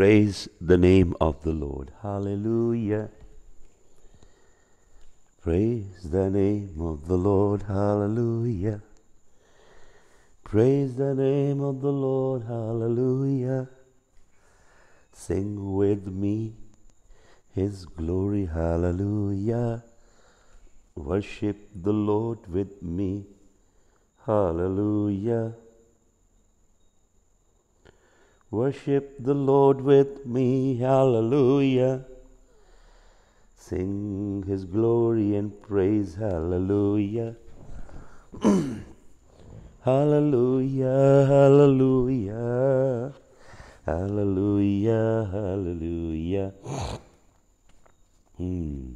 Praise the name of the Lord. Hallelujah. Praise the name of the Lord. Hallelujah. Praise the name of the Lord. Hallelujah. Sing with me his glory. Hallelujah. Worship the Lord with me. Hallelujah. Worship the Lord with me, hallelujah. Sing his glory and praise, hallelujah. hallelujah, hallelujah. Hallelujah, hallelujah. hmm.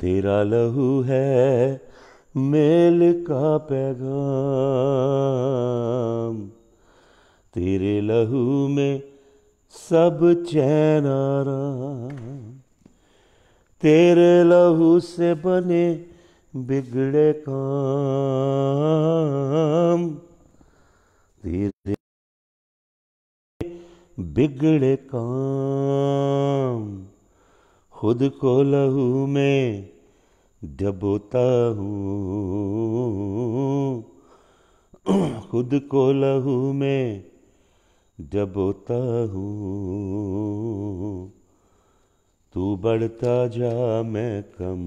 तेरा लहू है mail का पैगाम तेरे लहू में सब चैन आराम तेरे लहू से बने बिगड़े काम तेरे बिगड़े काम खुद को लहू में होता हूँ खुद को लहू में होता हूँ तू बढ़ता जा मैं कम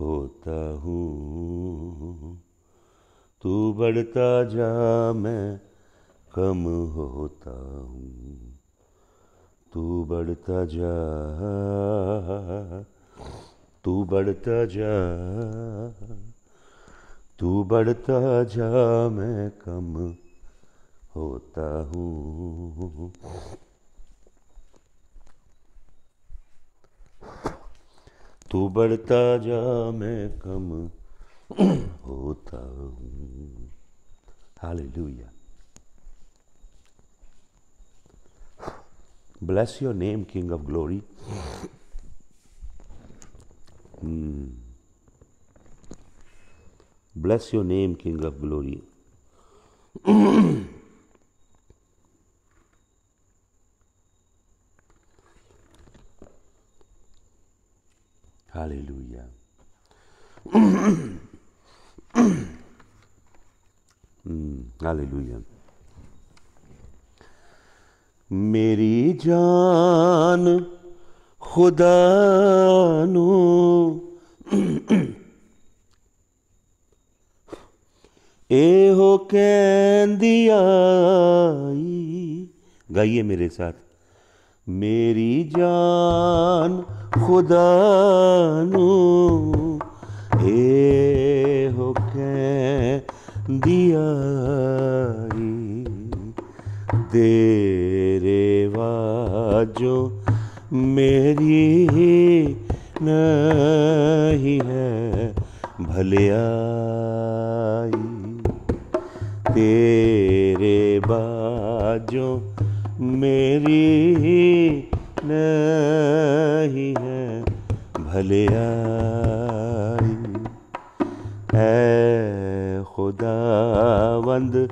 होता हूँ तू बढ़ता जा मैं कम होता हूँ तू बढ़ता जा तू बढ़ता जा तू बढ़ता जा मैं कम होता हूँ तू बढ़ता जा मैं कम होता हूँ hallelujah bless your name king of glory Mm. Bless your name, King of Glory. Hallelujah. mm, hallelujah. मेरी जान खुदा ए हो कैंदियाई गाइए मेरे साथ मेरी जान खुदा नु एहो आई तेरे वाजो मेरी ही नहीं है भले आई तेरे बाजो मेरी ही नहीं है भले आई है खुदावंद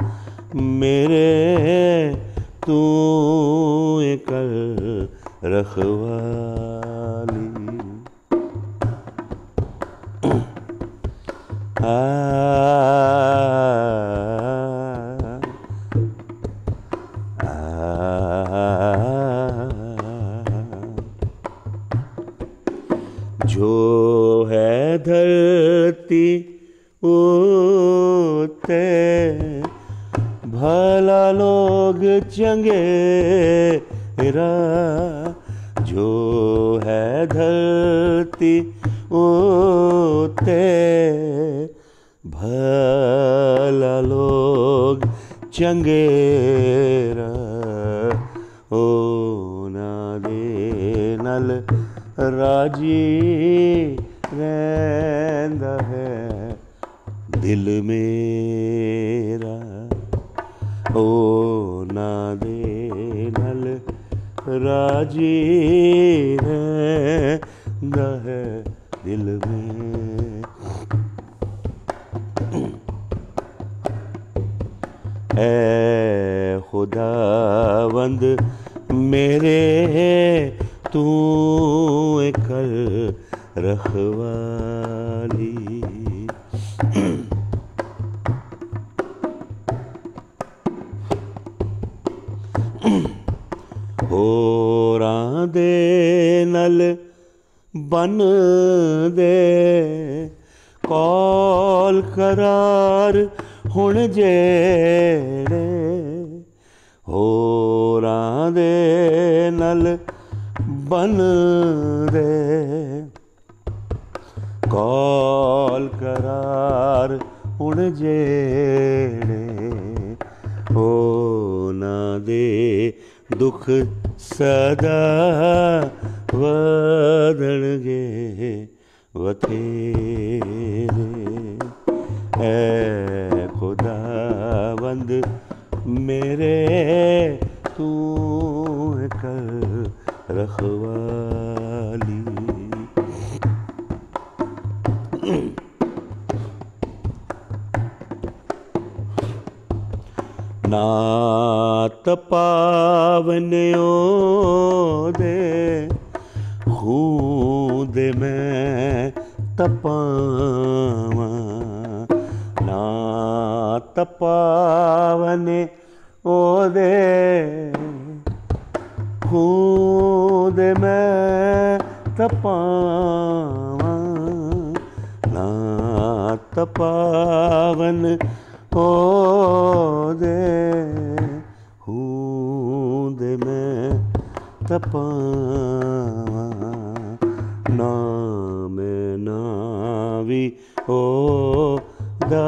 मेरे तू कर रखवाली जो है धरती ते भला लोग चंगे रा जो है धरती ते भला लोग चंगेरा ओ ना दे नल राजी रहंदा है दिल मेरा ओ राजी रहता दिल में ए खुदावंद मेरे तू कर रखवा ਬਨ ਦੇ ਕੌਲ ਕਰਾਰ ਹੁਣ ਜੇੜੇ ਹੋਰਾਂ ਦੇ ਨਲ ਬਨ ਦੇ ਕੌਲ ਕਰਾਰ ਹੁਣ ਜੇੜੇ ਹੋ ਨਾ ਦੇ ਦੁਖ ਸਦਾ ਵਧਣਗੇ ਵਥੇਰੇ ਐ ਖੁਦਾਵੰਦ ਮੇਰੇ ਤੂੰ ਕਰ ਰਖਵਾਲੀ ਨਾਤ ਤਪਾਵਨਿਓ ਦੇ मैं तपावा ना तपावने ओदे खूद मैं तपावा ना तपावन ओदे खूद मैं तपावा ಓ ದಾ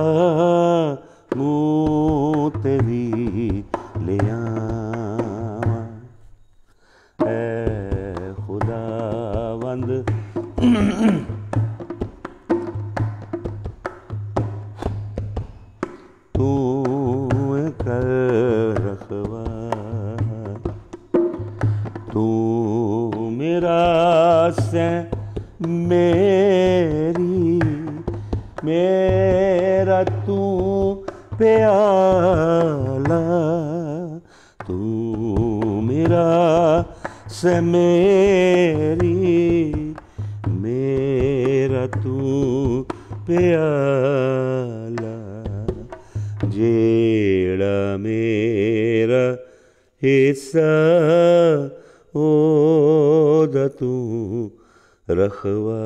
ਸੇ ਮੇਰੀ ਮੇਰਾ ਤੂੰ ਪਿਆਲਾ ਜਿਹੜਾ ਮੇਰਾ ਹਿੱਸਾ ਉਹਦਾ ਤੂੰ ਰਖਵਾਲਾ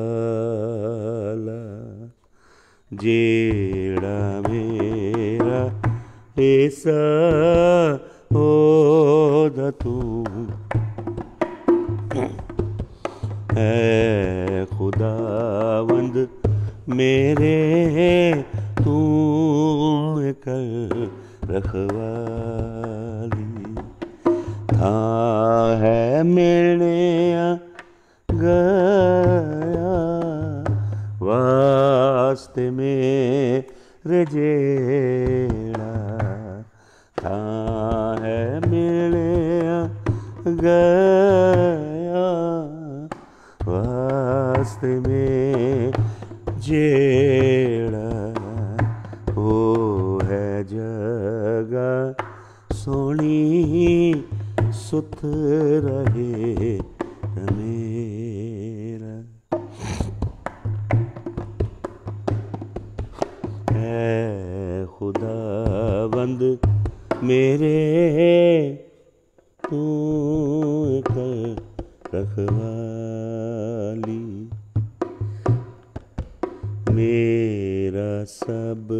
ਜਿਹੜਾ ਮੇਰਾ ਹਿੱਸਾ ਉਹਦਾ ਤੂੰ है खुदावंद मेरे तू कर रखवाली था है मेरे गया वास्ते में रजेड़ा था है मेरे गया सुत रहे मेरा खुदा बंद मेरे तू कर रखवाली मेरा सब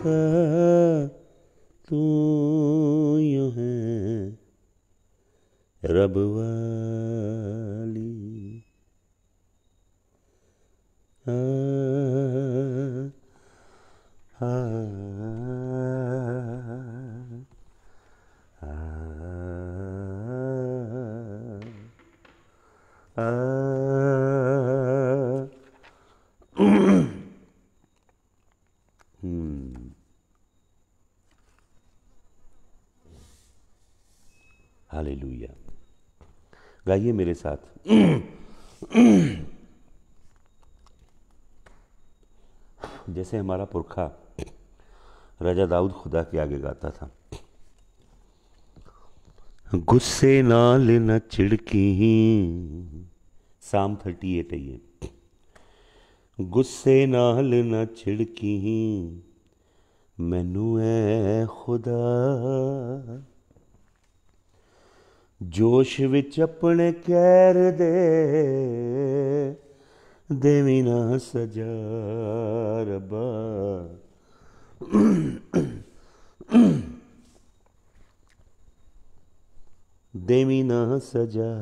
सा तू रब वाली आ गाइए मेरे साथ जैसे हमारा पुरखा राजा दाऊद खुदा के आगे गाता था गुस्से नाल न छिड़की साम थर्टी एट है ये ਗੁੱਸੇ ਨਾਲ ਨਾ ਛਿੜਕੀ ਮੈਨੂੰ ਐ ਜੋਸ਼ ਵਿੱਚ ਆਪਣੇ ਕਹਿਰ ਦੇ ਦੇਵੀ ਨਾ ਸਜਾ ਰਬਾ ਦੇਵੀ ਨਾ ਸਜਾ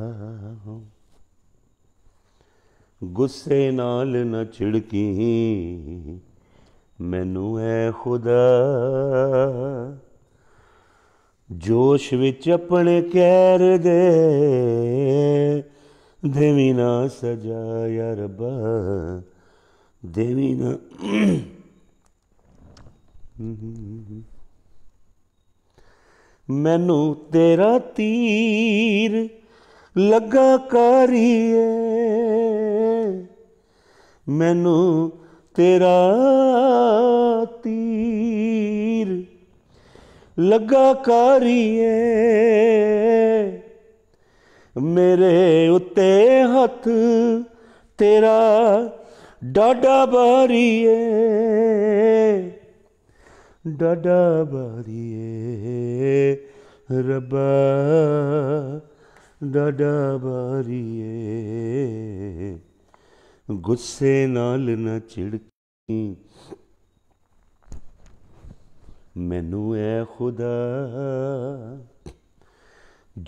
ਗੁੱਸੇ ਨਾਲ ਨਾ ਛਿੜਕੀ ਮੈਨੂੰ ਐ ਖੁਦਾ ਜੋਸ਼ ਵਿੱਚ ਆਪਣੇ ਕਹਿਰ ਦੇ ਦੇਵੀ ਨਾ ਸਜਾ ਯਾ ਦੇਵੀ ਨਾ ਮੈਨੂੰ ਤੇਰਾ ਤੀਰ ਲੱਗਾ ਕਰੀਏ ਮੈਨੂੰ ਤੇਰਾ ਤੀਰ ਲੱਗਾ ਕਰੀਏ ਮੇਰੇ ਉੱਤੇ ਹੱਥ ਤੇਰਾ ਡਾਡਾ ਬਰੀਏ ਡਾਡਾ ਬਰੀਏ ਰੱਬਾ ਡਾਡਾ ਬਰੀਏ ਗੁੱਸੇ ਨਾਲ ਨਾ ਚਿੜਕੀ ਮੈਨੂੰ ਐ ਖੁਦਾ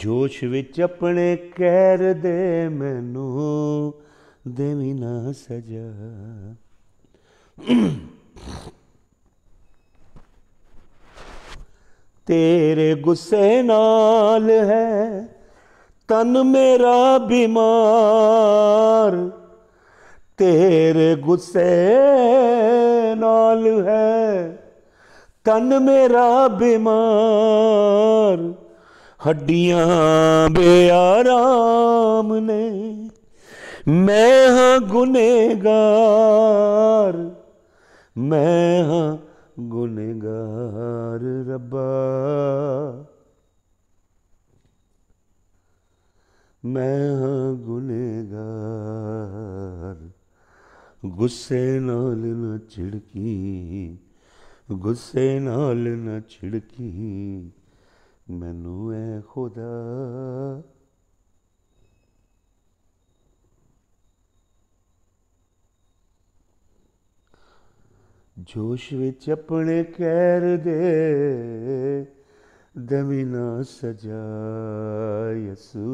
ਜੋਸ਼ ਵਿੱਚ ਆਪਣੇ ਕਹਿਰ ਦੇ ਮੈਨੂੰ ਦੇਵੀ ਨਾ ਸਜਾ ਤੇਰੇ ਗੁੱਸੇ ਨਾਲ ਹੈ ਤਨ ਮੇਰਾ ਬਿਮਾਰ ਤੇਰੇ ਗੁੱਸੇ ਨਾਲ ਹੈ तन मेरा बीमार हड्डियां आराम ने मैं हाँ गुनेगार मैं हाँ गुनेगार रब्बा मैं हाँ गुनेगार गुस्से नाल न छिड़की ગુસ્સે નાલ ન ચીડકી મેનું એ خدا જોશવે જપને કેર દે દમિન સજાયસુ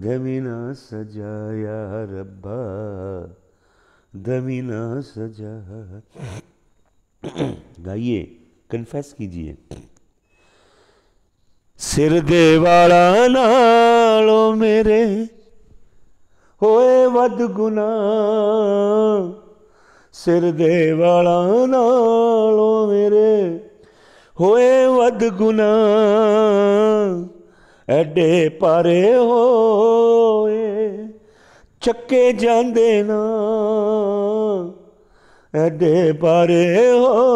દમિન સજાયા રब्बा દમિન સજાયા गाइए कन्फेस कीजिए सिर देवाला नालो मेरे होए वद गुना सिर देवाला नालो मेरे होए वद गुना एडे पारे ਹੋਏ चके ਜਾਂਦੇ ਨਾ एडे पारे हो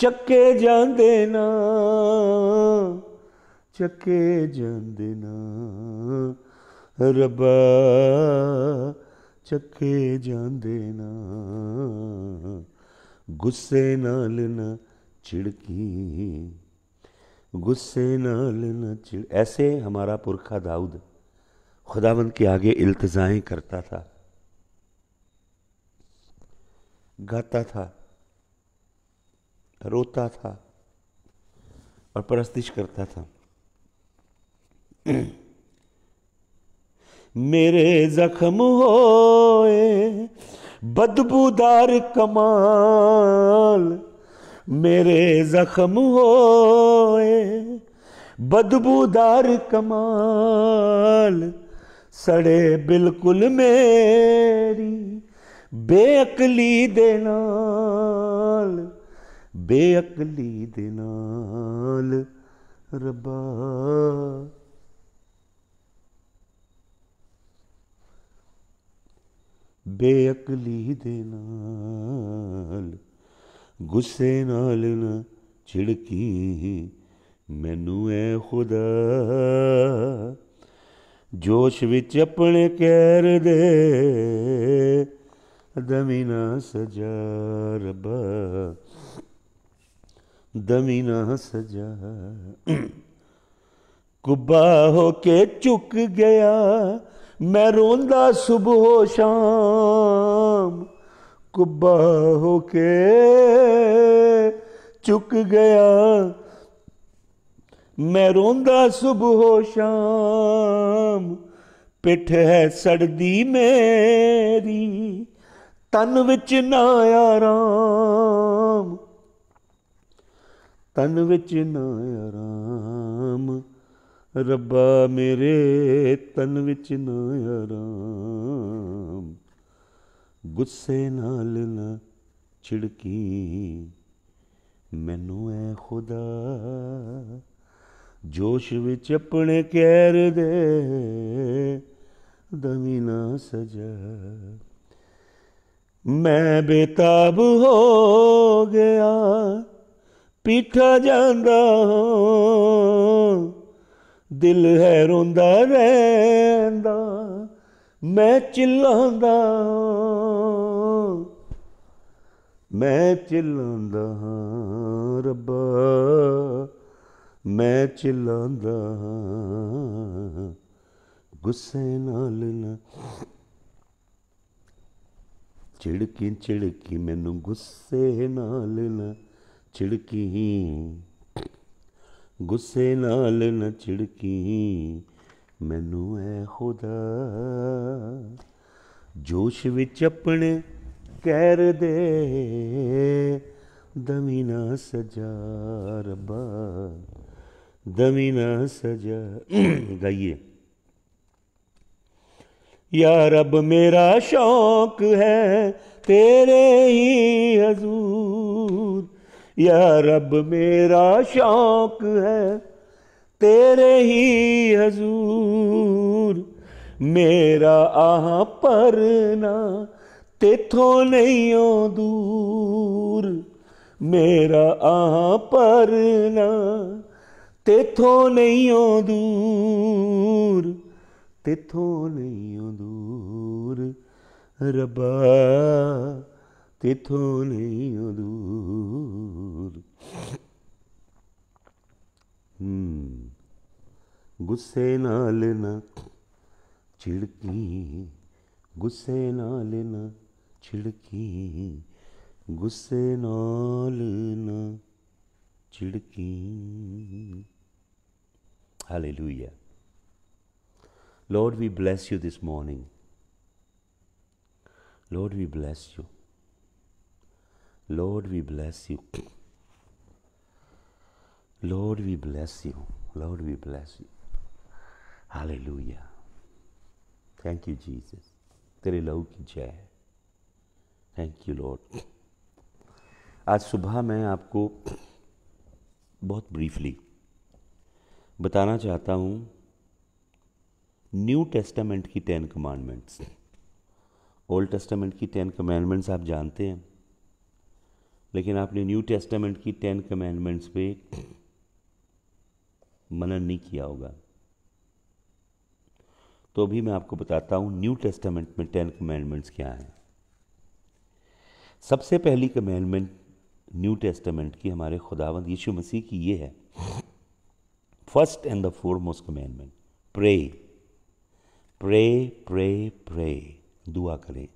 चके जाते ना चके जाते ना रब चके जाते ना गुस्से नाल ना चिड़की गुस्से नाल ना चिड़ ऐसे हमारा पुरखा दाऊद खुदावंद के आगे इल्तजाएं करता था गाता था रोता था और परस्तिश करता था मेरे जख्म होए बदबूदार कमाल मेरे जख्म होए बदबूदार कमाल सड़े बिल्कुल मेरी ਬੇਅਕਲੀ ਦੇ ਨਾਲ ਬੇਅਕਲੀ ਦੇ ਨਾਲ ਰੱਬਾ ਬੇਅਕਲੀ ਦੇ ਨਾਲ ਗੁੱਸੇ ਨਾਲ ਨਾ ਛਿੜਕੀ ਮੈਨੂੰ ਐ ਖੁਦਾ ਜੋਸ਼ ਵਿੱਚ ਆਪਣੇ ਕਹਿਰ ਦੇ दमिना सजा रबा दमिना सजा कुब्बा होके चुक गया मैं रोंदा सुबह शाम कुब्बा होके चुक गया मैं रोंदा सुबह शाम पिठ है सर्दी मेरी ਤਨ ਵਿੱਚ ਨਾ ਆਰਾਮ ਤਨ ਵਿੱਚ ਨਾ ਆਰਾਮ ਰੱਬਾ ਮੇਰੇ ਤਨ ਵਿੱਚ ਨਾ ਆਰਾਮ ਗੁੱਸੇ ਨਾਲ ਨਾ ਛਿੜਕੀ ਮੈਨੂੰ ਐ ਖੁਦਾ ਜੋਸ਼ ਵਿੱਚ ਆਪਣੇ ਕਹਿਰ ਦੇ ਦਮੀ ਨਾ ਸਜਾ ਮੈਂ ਬੇਤਾਬ ਹੋ ਗਿਆ ਪੀਠਾ ਜਾਂਦਾ ਦਿਲ ਹੈ ਰੋਂਦਾ ਰਹਿੰਦਾ ਮੈਂ ਚਿਲਾਉਂਦਾ ਮੈਂ ਚਿਲਾਉਂਦਾ ਹਾਂ ਰੱਬਾ ਮੈਂ ਚਿਲਾਉਂਦਾ ਗੁੱਸੇ ਨਾਲ ਨਾ ਛਿੜਕੀ ਛਿੜਕੀ ਮੈਨੂੰ ਗੁੱਸੇ ਨਾਲ ਨਾ ਛਿੜਕੀ ਗੁੱਸੇ ਨਾਲ ਨਾ ਛਿੜਕੀ ਮੈਨੂੰ ਐ ਖੁਦਾ ਜੋਸ਼ ਵਿੱਚ ਆਪਣੇ ਕਹਿਰ ਦੇ ਦਮੀਨਾ ਸਜਾ ਰੱਬਾ ਦਮੀਨਾ ਸਜਾ ਗਾਈਏ या रब मेरा शौक है तेरे ही हजूर या रब मेरा शौक है तेरे ही हजूर मेरा आह परना तेथों नहीं दूर मेरा आह परना तेथों नहीं दूर ਤੇਥੋਂ ਨਹੀਂ ਦੂਰ ਰੱਬਾ ਤੇਥੋਂ ਨਹੀਂ ਦੂਰ ਹੂੰ ਗੁੱਸੇ ਨਾਲ ਨਾ ਛਿੜਕੀ ਗੁੱਸੇ ਨਾਲ ਨਾ ਛਿੜਕੀ ਗੁੱਸੇ ਨਾਲ ਨਾ ਛਿੜਕੀ hallelujah Lord, we bless you this morning. Lord, we bless you. Lord, we bless you. Lord, we bless you. Lord, we bless you. Hallelujah. Thank you, Jesus. तेरे लहू की जय थैंक यू लॉर्ड आज सुबह मैं आपको बहुत ब्रीफली बताना चाहता हूँ न्यू टेस्टामेंट की टेन कमांडमेंट्स ओल्ड टेस्टामेंट की टेन कमांडमेंट्स आप जानते हैं लेकिन आपने न्यू टेस्टामेंट की टेन कमांडमेंट्स पे मनन नहीं किया होगा तो अभी मैं आपको बताता हूँ न्यू टेस्टामेंट में टेन कमांडमेंट्स क्या हैं सबसे पहली कमांडमेंट न्यू टेस्टामेंट की हमारे खुदावंद यीशु मसीह की ये है first and the foremost commandment pray pray pray pray दुआ करें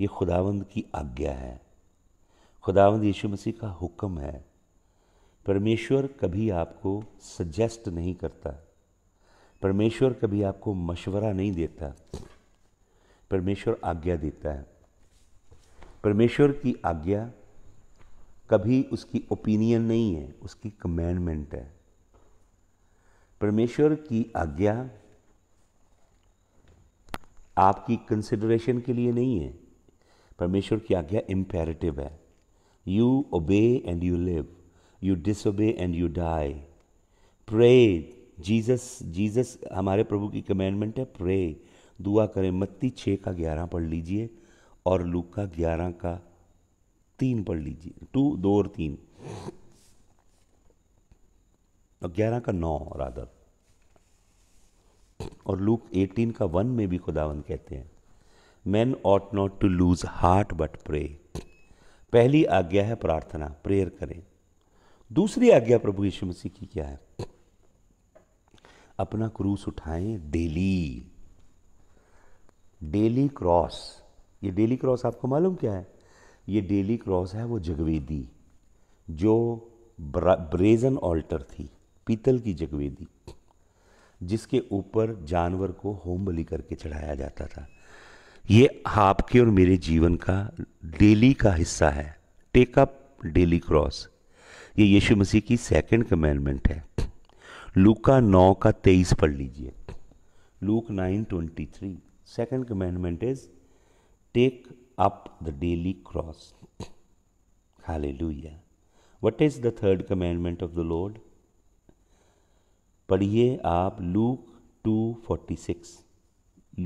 ये खुदावंद की आज्ञा है खुदावंद यीशु मसीह का हुक्म है परमेश्वर कभी आपको सजेस्ट नहीं करता परमेश्वर कभी आपको मशवरा नहीं देता परमेश्वर आज्ञा देता है परमेश्वर की आज्ञा कभी उसकी ओपिनियन नहीं है उसकी कमेंडमेंट है परमेश्वर की आज्ञा आपकी कंसिडरेशन के लिए नहीं है परमेश्वर की आज्ञा इम्पेरेटिव है you obey and you live you disobey and you die pray Jesus Jesus हमारे प्रभु की कमेंडमेंट है प्रे दुआ करें मत्ती छः का ग्यारह पढ़ लीजिए और लू का ग्यारह का तीन पढ़ लीजिए टू दो और तीन और ग्यारह का नौ राधा और लूक 18 का वन में भी खुदावन कहते हैं man ought not to lose heart but pray पहली आज्ञा है प्रार्थना प्रेयर करें दूसरी आज्ञा प्रभु यीशु मसीह की क्या है अपना क्रूस उठाएं डेली डेली क्रॉस ये डेली क्रॉस आपको मालूम क्या है ये डेली क्रॉस है वो जगवेदी जो ब्रेजन ऑल्टर थी पीतल की जगवेदी जिसके ऊपर जानवर को होम बलि करके चढ़ाया जाता था ये आपके और मेरे जीवन का डेली का हिस्सा है टेक अप डेली क्रॉस ये यीशु मसीह की सेकंड कमेंडमेंट है लूका नौ का तेईस पढ़ लीजिए Luke nine twenty three second commandment is take up the daily cross hallelujah what is the third commandment of the Lord पढ़िए आप लूक टू फोर्टी सिक्स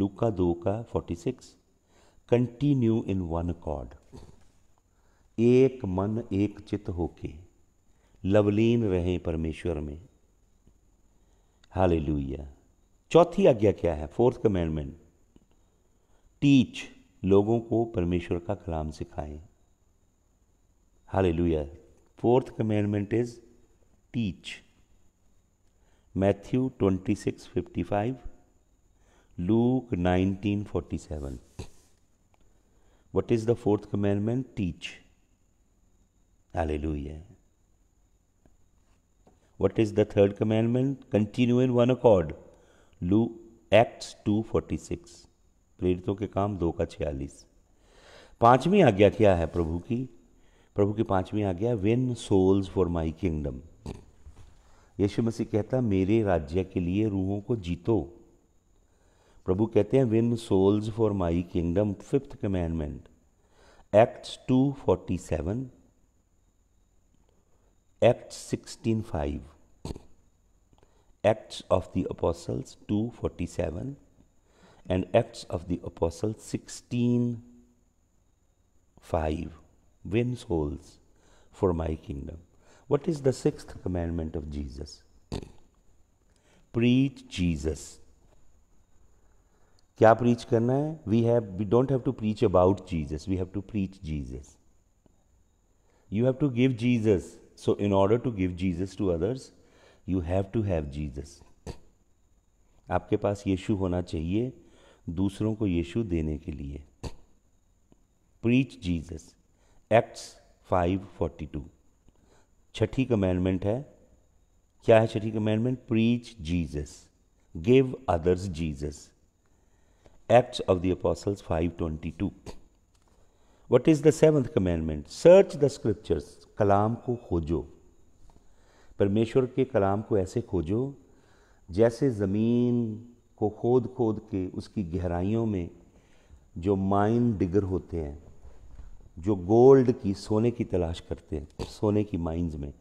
लूका दो का forty six continue in one accord एक मन एक चित होके लवलीन रहे परमेश्वर में हाले चौथी आज्ञा क्या है फोर्थ कमेंडमेंट टीच लोगों को परमेश्वर का कलाम सिखाएं hallelujah fourth commandment is teach Matthew twenty six fifty five Luke nineteen forty seven what is the fourth commandment teach है what is the third commandment continue in one accord Luke Acts two forty six प्रेरितों के काम दो का छियालीस पांचवी आज्ञा क्या है प्रभु की प्रभु की पांचवी आज्ञा win souls for my kingdom यीशु मसीह कहता मेरे राज्य के लिए रूहों को जीतो प्रभु कहते हैं win souls for my kingdom fifth commandment Acts two forty seven Act sixteen five of the Apostles two forty seven and Acts of the Apostle sixteen five win souls for my kingdom What is the sixth commandment of Jesus? Preach Jesus. क्या preach करना है we have we don't have to preach about Jesus we have to preach Jesus you have to give Jesus so in order to give Jesus to others you have to have Jesus आपके पास यीशु होना चाहिए दूसरों को यीशु देने के लिए preach Jesus Acts five forty two छठी कमेंडमेंट है क्या है छठी commandment preach Jesus give others Jesus Acts of the Apostles 522 what is the seventh commandment search the scriptures कलाम को खोजो परमेश्वर के कलाम को ऐसे खोजो जैसे ज़मीन को खोद खोद के उसकी गहराइयों में जो माइन डिगर होते हैं जो गोल्ड की सोने की तलाश करते हैं सोने की माइंस में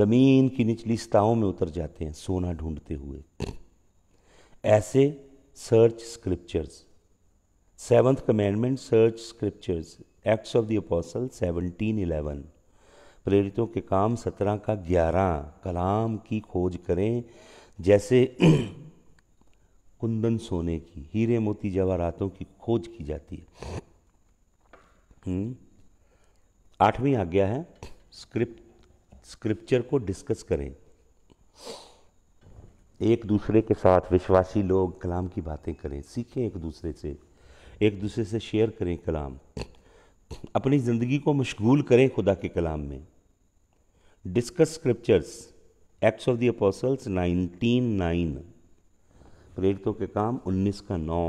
ज़मीन की निचली सतहों में उतर जाते हैं सोना ढूंढते हुए ऐसे search scriptures seventh commandment search scriptures Acts of the Apostle seventeen eleven प्रेरितों के काम सत्रह का ग्यारह कलाम की खोज करें जैसे कुंदन सोने की हीरे मोती जवाहरातों की खोज की जाती है हुँ? हम्म। आठवीं आज्ञा है स्क्रिप्ट स्क्रिप्चर को डिस्कस करें एक दूसरे के साथ विश्वासी लोग कलाम की बातें करें सीखें एक दूसरे से एक दूसरे से शेयर करें कलाम अपनी ज़िंदगी को मशगूल करें खुदा के कलाम में discuss scriptures Acts of the Apostles nineteen nine प्रेरितों के काम उन्नीस का नौ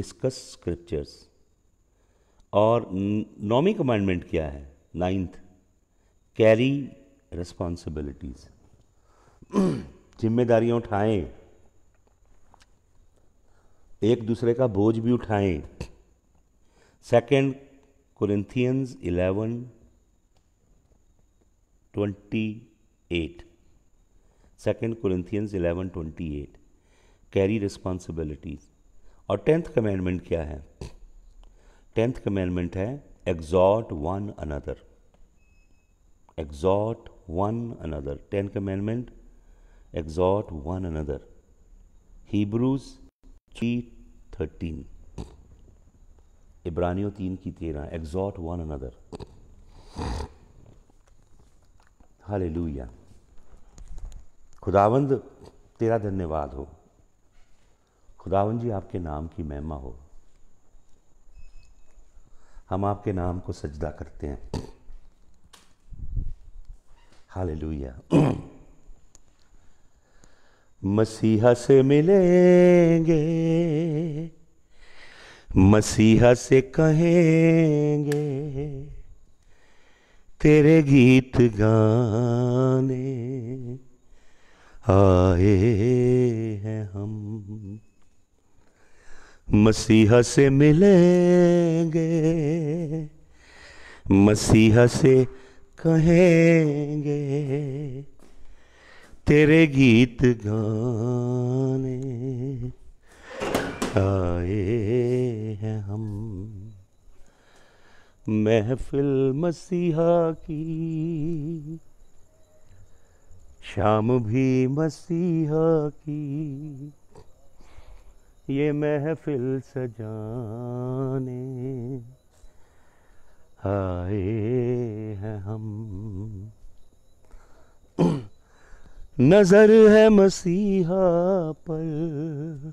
डिस्कस स्क्रिप्चर्स और नौवीं कमांडमेंट क्या है नाइन्थ कैरी रिस्पॉन्सिबिलिटीज़ जिम्मेदारियाँ उठाएं एक दूसरे का बोझ भी उठाएं second Corinthians eleven twenty eight second Corinthians eleven twenty eight carry responsibilities और टेंथ कमेंडमेंट क्या है टेंथ कमेंडमेंट है exhort one another exhort one another ten commandment exhort one another Hebrews three thirteen इब्रानियो तीन की तेरह एग्जॉट वन अनदर हाल लुया खुदावंद तेरा धन्यवाद हो खुदावंद जी आपके नाम की महिमा हो हम आपके नाम को सजदा करते हैं हालेलुया मसीहा से मिलेंगे मसीहा से कहेंगे तेरे गीत गाने आए हैं हम मसीहा से मिलेंगे मसीहा से कहेंगे तेरे गीत गाने आए हैं हम महफिल मसीहा की शाम भी मसीहा की ये महफिल सजाने आए हैं हम नजर है मसीहा पर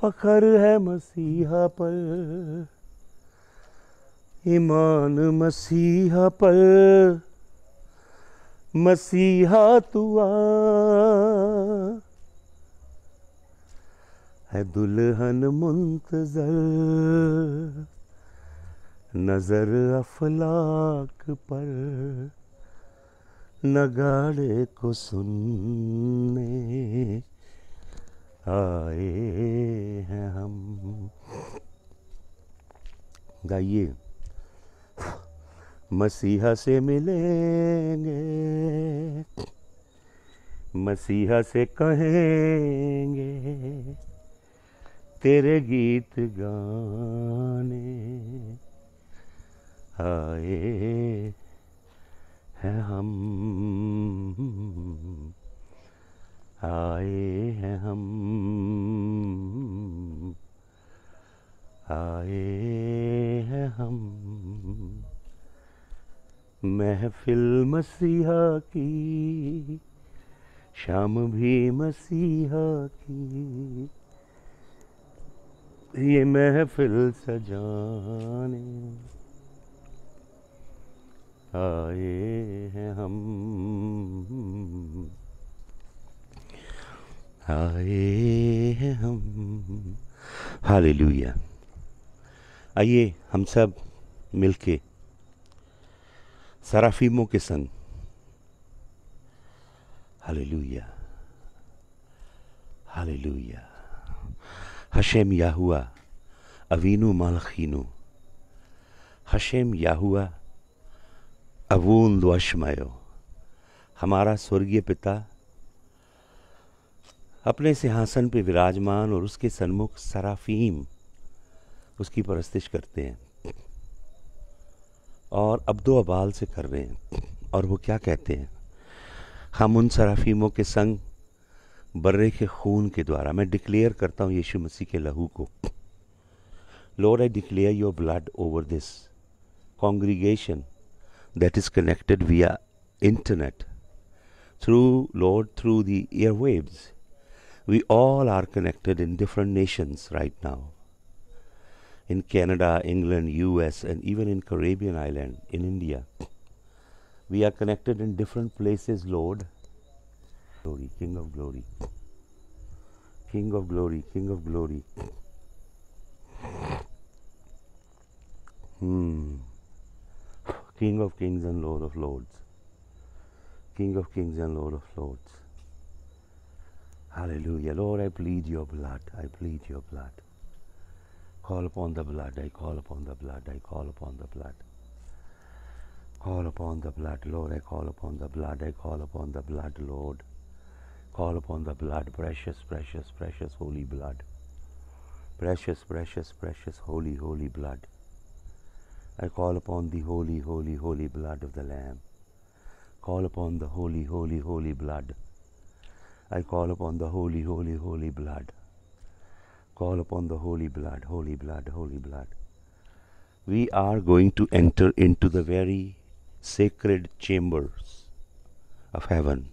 फखर है मसीहा पर ईमान मसीहा पर मसीहा तुआ है दुल्हन मुंतजर नजर अफलाक पर नगाड़े को सुनने आए हैं हम गाइए मसीहा से मिलेंगे मसीहा से कहेंगे तेरे गीत गाने आए हैं हम आए हैं हम आए हैं हम महफिल मसीहा की शाम भी मसीहा की ये महफिल सजाने आए हैं हम आए हैं हम हाले लुया आइए हम सब मिलके सराफीमों के संग हाल लुया हाल लुया हशेम याहुआ अवीनु मालखीनु हशेम याहुआ अवून दुआशमयो हमारा स्वर्गीय पिता अपने सिंहासन पे विराजमान और उसके सन्मुख सराफीम उसकी परस्तिश करते हैं और अब्दो अबाल से कर रहे हैं और वो क्या कहते हैं हम उन सराफीमों के संग बर्रे के खून के द्वारा मैं डिक्लेयर करता हूँ यीशु मसीह के लहू को Lord I declare your blood over this congregation that is connected via internet through lord through the airwaves we all are connected in different nations right now in canada england us and even in caribbean island in india we are connected in different places lord Glory, King of glory. King of glory, King of glory. Hmm. King of kings and Lord of lords. King of kings and Lord of lords. Hallelujah. Lord, I plead your blood. I plead your blood. Call upon the blood. I call upon the blood. I call upon the blood. Call upon the blood, Lord. I call upon the blood. I call upon the blood, Lord. Call upon the blood, precious, precious, precious holy blood. Precious, precious, precious holy, holy blood. I call upon the holy, holy, holy blood of the Lamb. Call upon the holy, holy, holy blood. I call upon the holy, holy, holy blood. Call upon the holy blood, holy blood, holy blood. We are going to enter into the very sacred chambers of heaven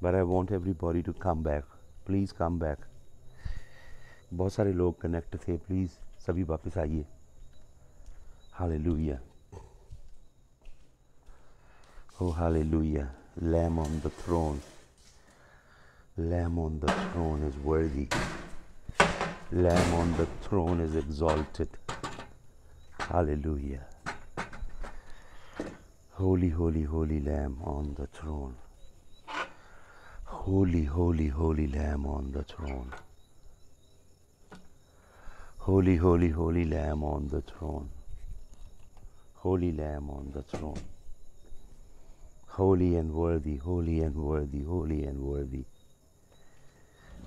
but I want everybody to come back please come back बहुत सारे लोग connect थे please सभी वापस आइए हाले hallelujah oh hallelujah lamb on the throne lamb on the throne is worthy Lamb on the throne is exalted. Hallelujah. Holy, holy, holy Lamb on the throne. Holy, holy, holy Lamb on the throne. Holy, holy, holy Lamb on the throne. Holy Lamb on the throne. Holy and worthy, holy and worthy, holy and worthy.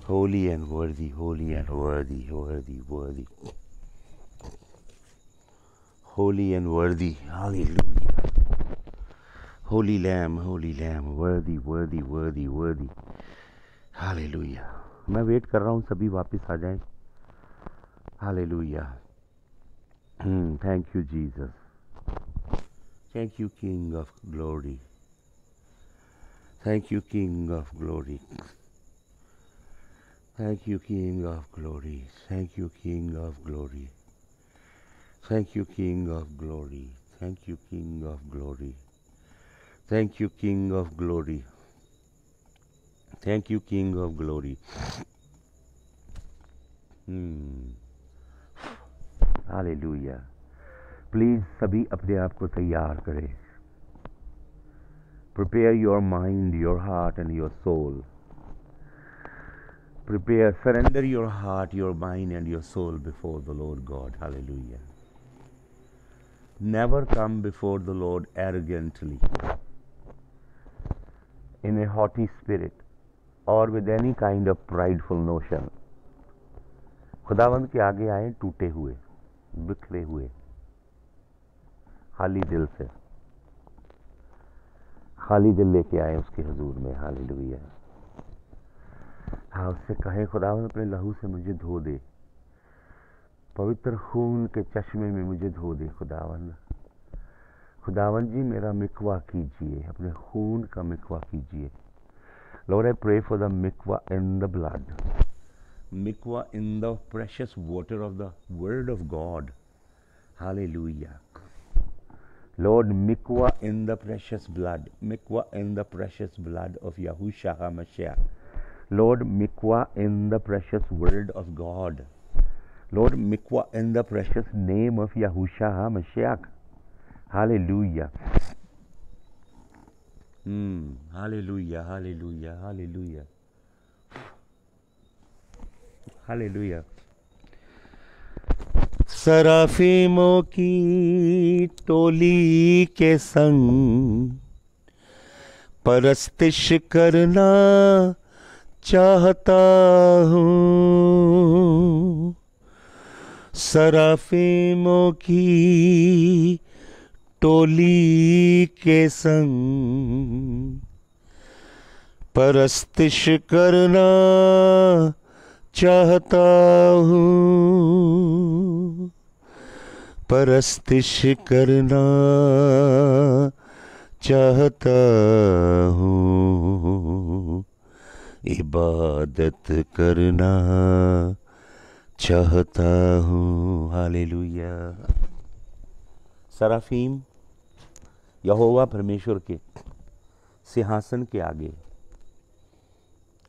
Holy and worthy, holy and worthy, worthy, worthy. Holy and worthy. Hallelujah. Holy Lamb, Holy Lamb, worthy, worthy, worthy, worthy. Hallelujah. मैं wait कर रहा हूँ सभी वापस आ जाएं. Hallelujah. Hmm, thank you, Jesus. Thank you, King of Glory. Thank you, King of Glory. Thank you, King of Glory. Thank you, King of Glory. Thank you, King of Glory. Thank you, King of Glory. Thank you, King of Glory. Thank you, King of Glory. Thank you, King of Glory. Hmm. Hallelujah. Please, sabi apne aap ko kare. Prepare your mind, your heart, and your soul. Prepare, surrender your heart, your mind, and your soul before the Lord God. Hallelujah. Never come before the Lord arrogantly. in a haughty spirit or with any kind of prideful notion. खुदावंद के आगे आए टूटे हुए बिखरे हुए खाली दिल से खाली दिल लेके आए उसके हजूर में हाली लुया हाँ उससे कहे खुदावंद अपने लहू से मुझे धो दे पवित्र खून के चश्मे में मुझे धो दे खुदावंद खुदावन जी मेरा मिकवा कीजिए अपने खून का मिकवा कीजिए Lord I pray for the मिकवा इन द ब्लड मिकवा in the precious water of the word of God hallelujah Lord मिकवा इन द प्रेशस ब्लड मिकवा in the precious blood of याहू शाह मशिया लॉर्ड मिकवा in the precious word of God Lord मिकवा in the precious name of याहू शाह मशिया Hallelujah. Mm, hallelujah, hallelujah, hallelujah. Hallelujah. सराफीमों की टोली के संग परस्तिश करना चाहता हूँ सराफीमों की टोली के संग परस्तिश करना चाहता हूँ परस्तिश करना चाहता हूँ इबादत करना चाहता हूँ हालेलुया सराफीम यहोवा परमेश्वर के सिंहासन के आगे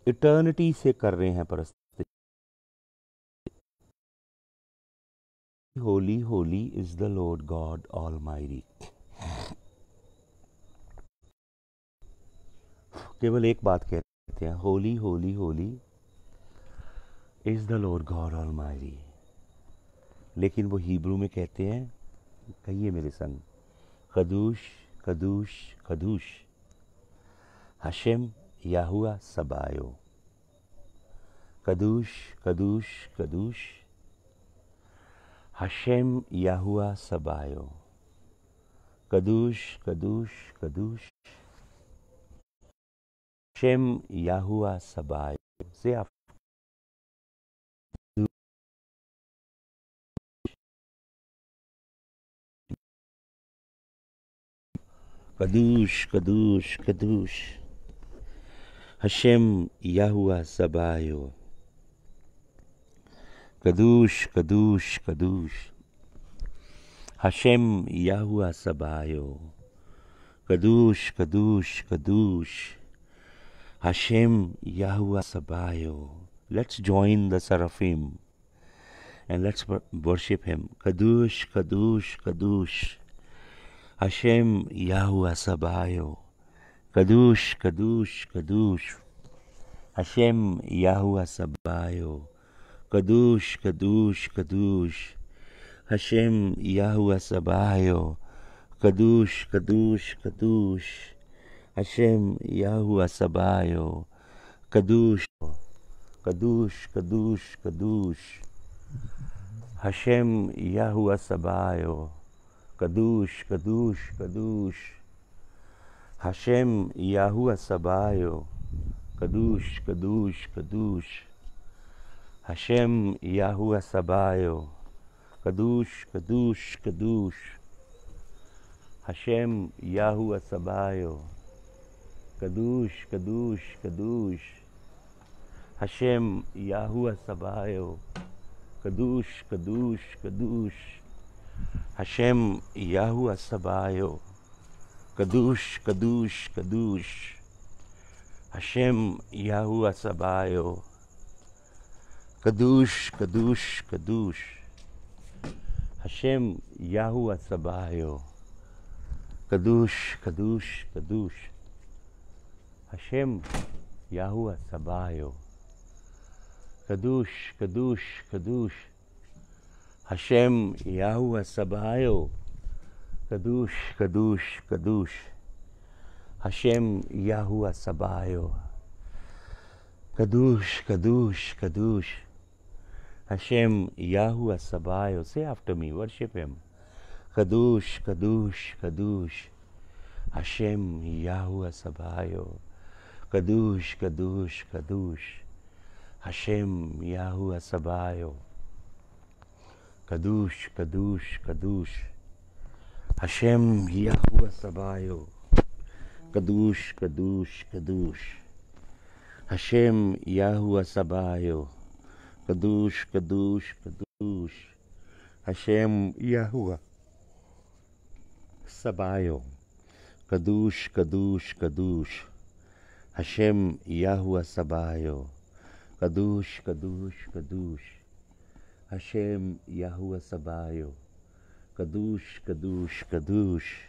इटर्निटी से कर रहे हैं परस्ती holy holy is the Lord God almighty केवल एक बात कहते हैं holy holy holy is the Lord God almighty लेकिन वो हिब्रू में कहते हैं कहिए मेरे संग खदूश Kadush, Kadush. Hashem Yahuwah Sabayo. Kadush, Kadush, Kadush. Hashem Yahuwah Sabayo. Kadush, Kadush, Kadush. Hashem Yahuwah Sabayo. Say after. Kadush, Kadush, Kadush. Hashem Yahuwah Sabayo. Kadush, Kadush, Kadush. Hashem Yahuwah Sabayo. Kadush, Kadush, Kadush. Hashem Yahuwah Sabayo. Let's join the seraphim and let's worship him. Kadush, Kadush, Kadush. השם יהו הסבאיו, קדוש, קדוש, קדוש. השם יהו הסבאיו, קדוש, קדוש, קדוש. השם יהו הסבאיו, קדוש, קדוש, קדוש. השם יהו הסבאיו, קדוש, קדוש, קדוש, קדוש. השם יהו הסבאיו. Kadush, Kadush, Kadush. Hashem Yahu Asabayo. Kadush, Kadush, Kadush. Hashem Yahu Asabayo. Kadush, Kadush, Kadush. Hashem Yahu Asabayo. Kadush, Kadush, Kadush. Hashem Yahu Asabayo. Kadush, Kadush, Kadush. השם יהו הסבאיו, קדוש, קדוש, קדוש, השם יהו הסבאיו, קדוש, קדוש, קדוש, השם יהו הסבאיו, קדוש, קדוש, קדוש, השם יהו הסבאיו, קדוש, קדוש, קדוש, Hashem Yahuwah Sabaoth, Kadush, Kadush, Kadush. Hashem Yahuwah Sabaoth, Kadush, Kadush, Kadush. Hashem Yahuwah Sabaoth. Say after me, worship Him. Kadush, Kadush, Kadush. Hashem Yahuwah Sabaoth, Kadush, Kadush, Kadush. Hashem Yahuwah Sabaoth. Kadush, Kadush, Kadush. Hashem Yahua Sabayo. Kadush, Kadush, Kadush. Hashem Yahua Sabayo. Kadush, Kadush, Kadush. Hashem Yahua Sabayo. Kadush, Kadush, Kadush. Hashem Yahua Sabayo. Kadush, Kadush, Kadush. Hashem Yahuwah Sabayo. Kadush, Kadush, Kadush.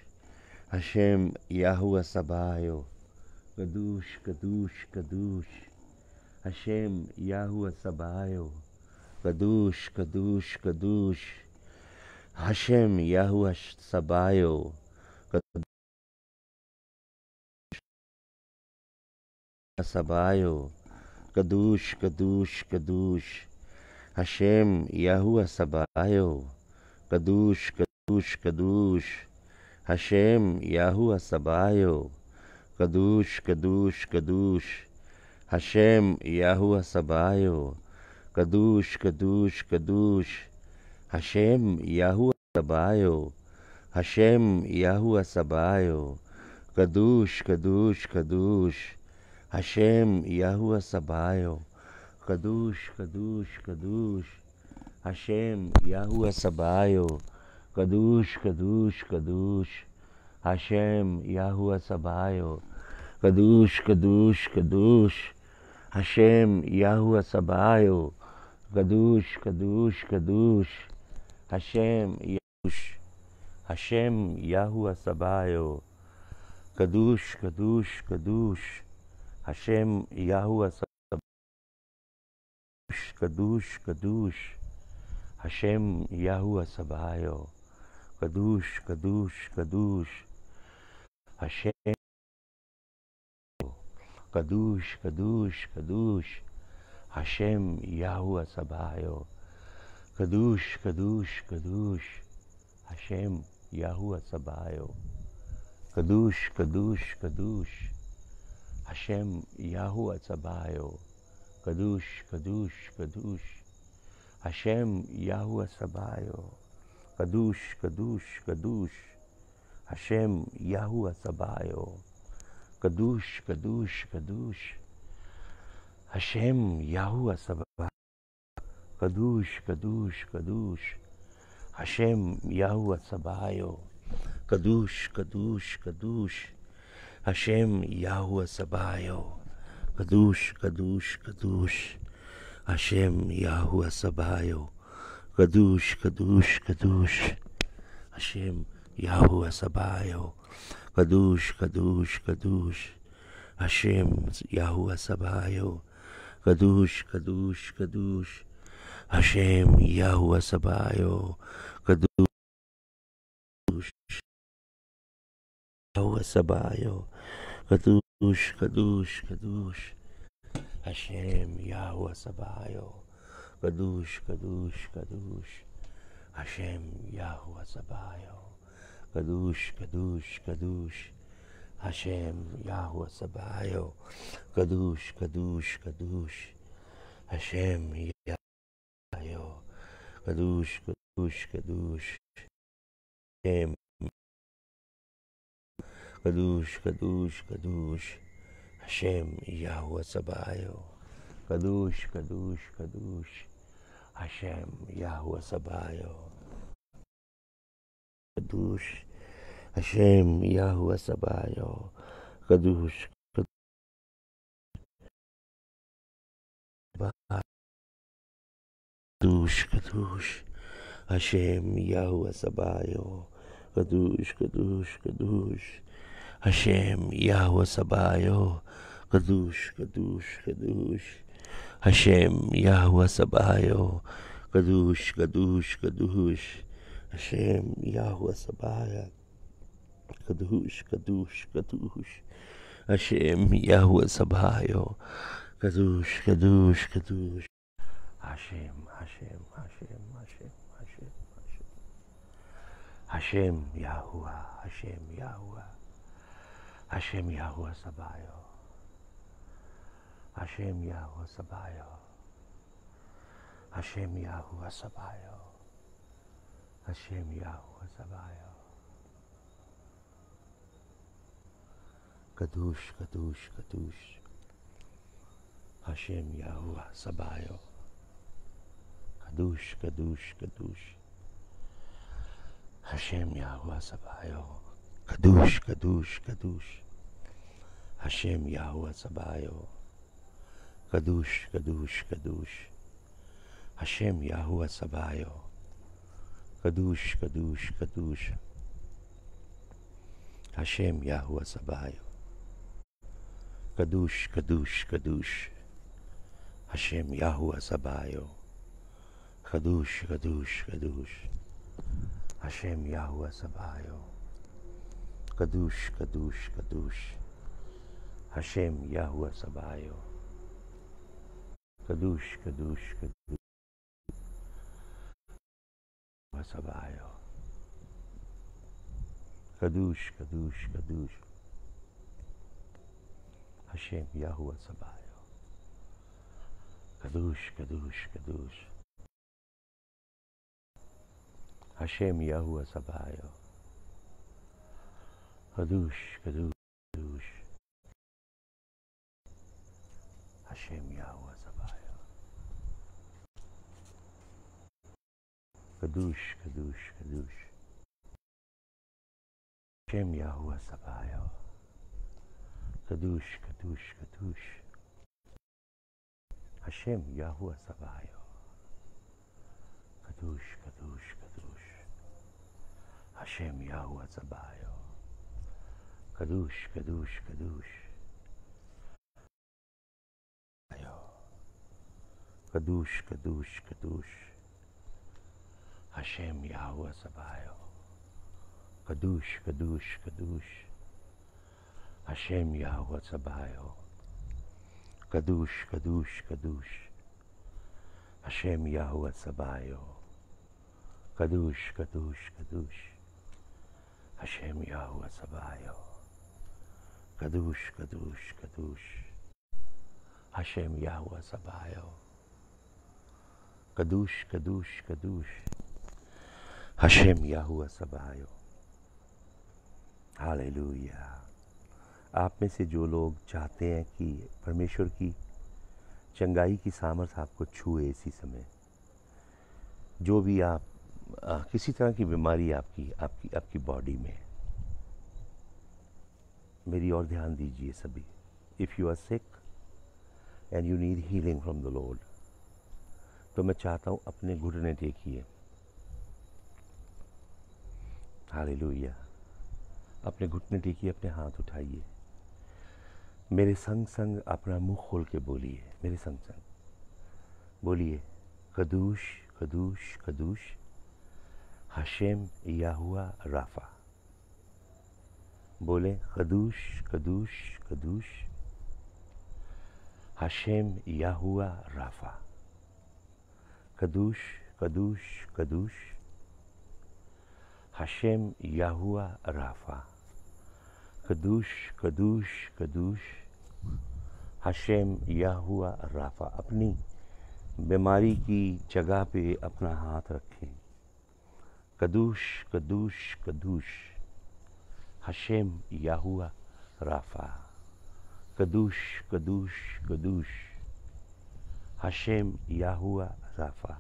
Hashem Yahuwah Sabayo. Kadush, Kadush, Kadush. Hashem Yahuwah Sabayo. Kadush, Kadush, Kadush. Hashem Yahuwah Sabayo. Kadush, Sabayo. Kadush, Kadush, Kadush. Hashem, Yahuwah Sabaoth, Kadush, Kadush, Kadush, Hashem, Yahuwah Sabaoth, Kadush, Kadush, Kadush, Hashem, Yahuwah Sabaoth, Kadush, Kadush, Kadush, Hashem, Yahuwah Sabaoth, Hashem, Yahuwah Sabaoth, Kadush, Kadush, Kadush, Hashem, Yahuwah Sabaoth, Kadush, Kadush, Kadush. Hashem, Yahuwah Sabayo. Kadush, Kadush, Kadush. Hashem, Yahuwah Sabayo. Kadush, Kadush, Kadush. Hashem, Yahuwah Sabayo. Kadush, Kadush, Kadush. Hashem, Yahush. Hashem, Yahuwah Sabayo. Kadush, Kadush, Kadush. Hashem, Yahuwah Kadush, Kadush. Hashem Yahuwah Sabayo. Kadush, Kadush, Kadush. Hashem. Kadush, Kadush, Kadush. Hashem Yahuwah Sabayo. Kadush, Kadush, Kadush. Hashem Yahuwah Sabayo. Kadush, Kadush, Kadush. Hashem Yahuwah Sabayo. Kadush, Kadush, Kadush. Hashem, Yahuwah Sabayo. Kadush, Kadush, Kadush. Hashem, Yahuwah Sabayo. Kadush, Kadush, Kadush. Hashem, Yahuwah Sabayo. Kadush, Kadush, Kadush. Hashem, Yahuwah Sabayo. Kadush, Kadush, Kadush. Hashem, Yahuwah Sabayo. קדוש, קדוש, קדוש, השם יהו הסבאיו. קדוש, קדוש, קדוש, השם יהו הסבאיו. קדוש, קדוש, קדוש, השם יהו הסבאיו. קדוש, קדוש, קדוש, השם יהו הסבאיו. קדוש, יהו הסבאיו. קדוש קדוש, קדוש, קדוש, השם יהו הסבאיו, קדוש, קדוש, קדוש, השם יהו הסבאיו, קדוש, קדוש, קדוש, השם יהו הסבאיו, קדוש, קדוש, קדוש, השם יהו, קדוש, קדוש, קדוש, השם Kadosh, Kadosh, Kadosh, Hashem, Yahweh Sabaoth. Kadosh, Kadosh, Kadosh, Hashem, Yahweh Sabaoth. Kadosh, Hashem, Yahweh Sabaoth. Kadosh, Kadosh, Kadosh, Hashem, Yahweh Sabaoth. Kadosh, Kadosh, Kadosh. Hashem, Yahweh Sabayo, Kadush, Kadush, Kadush. Hashem, Yahweh Sabayo, Kadush, Kadush, Kadush. Hashem, Yahweh Sabaya, Kadush, Kadush, Kadush. Hashem, Yahweh Sabayo, Kadush, Kadush, Kadush. Hashem, Hashem, Hashem, Hashem, Hashem, Hashem. Hashem, Hashem, Yahweh. Hashem Yahuwah Sabayo. Hashem Yahuwah Sabayo. Hashem Yahuwah Sabayo. Hashem Yahuwah Sabayo. Kadush, Kadush, Kadush. Hashem Yahuwah Sabayo. Kadush, Kadush, Kadush. Hashem Yahuwah Sabayo. Kadush, Kadush, Kadush. Hashem Yahuwah Sabayo. Kadush, Kadush, Kadush. Hashem Yahuwah Sabayo. Kadush, Kadush, Kadush. Hashem Yahuwah Sabayo. Kadush, Kadush, Kadush. Hashem Yahuwah Sabayo. Kadush, Kadush, Kadush. Hashem Yahuwah Sabayo. Kadush, Kadush, Kadush. השם יהו הצבאיו. קדוש, קדוש, קדוש. הצבאיו. קדוש, קדוש, קדוש. השם יהו הצבאיו. קדוש, קדוש, קדוש. השם יהו הצבאיו. קדוש, קדוש, קדוש. Hashem Yahweh Zavaya. Kadush, Kadush, Kadush. Hashem Yahweh Zavaya. Kadush, Kadush, Kadush. Hashem Yahweh Zavaya. Kadush, Kadush, Kadush. Hashem Yahweh Zavaya. Kadush, Kadush, Kadush. Kadush, Kadush, Kadush. Hashem Yahweh Sabayo. Kadush, Kadush, Kadush. Hashem Yahweh Sabayo. Kadush, Kadush, Kadush. Hashem Yahweh Sabayo. Kadush, Kadush, Kadush. Hashem Yahweh Sabayo. Kadush, Kadush, Kadush. Hashem Yahweh Sabayo. Kadush, Kadush, Kadush. Hashem Yahweh Sabayo. Hallelujah. आप में से जो लोग चाहते हैं कि परमेश्वर की चंगाई की सामर्थ आपको छूए इसी समय जो भी आप आ, किसी तरह की बीमारी आपकी आपकी आपकी बॉडी में मेरी और ध्यान दीजिए सभी if you are sick and you need healing from the Lord तो मैं चाहता हूँ अपने घुटने देखिए हाले लोहिया अपने घुटने देखिए अपने हाथ उठाइए मेरे संग संग अपना मुंह खोल के बोलिए मेरे संग संग बोलिए कदूश कदूश कदूश हशेम या हुआ राफ़ा बोले कदूश कदूश कदूश हशेम याहुआ राफा कदूश कदूश कदूश हशेम याहुआ राफा कदूश कदूश कदूश हशेम याहुआ राफा अपनी बीमारी की जगह पे अपना हाथ रखें कदूश कदूश कदूश हशेम याहुआ राफा Kadush, Kadush, Kadush. Hashem Yahua, Zafa.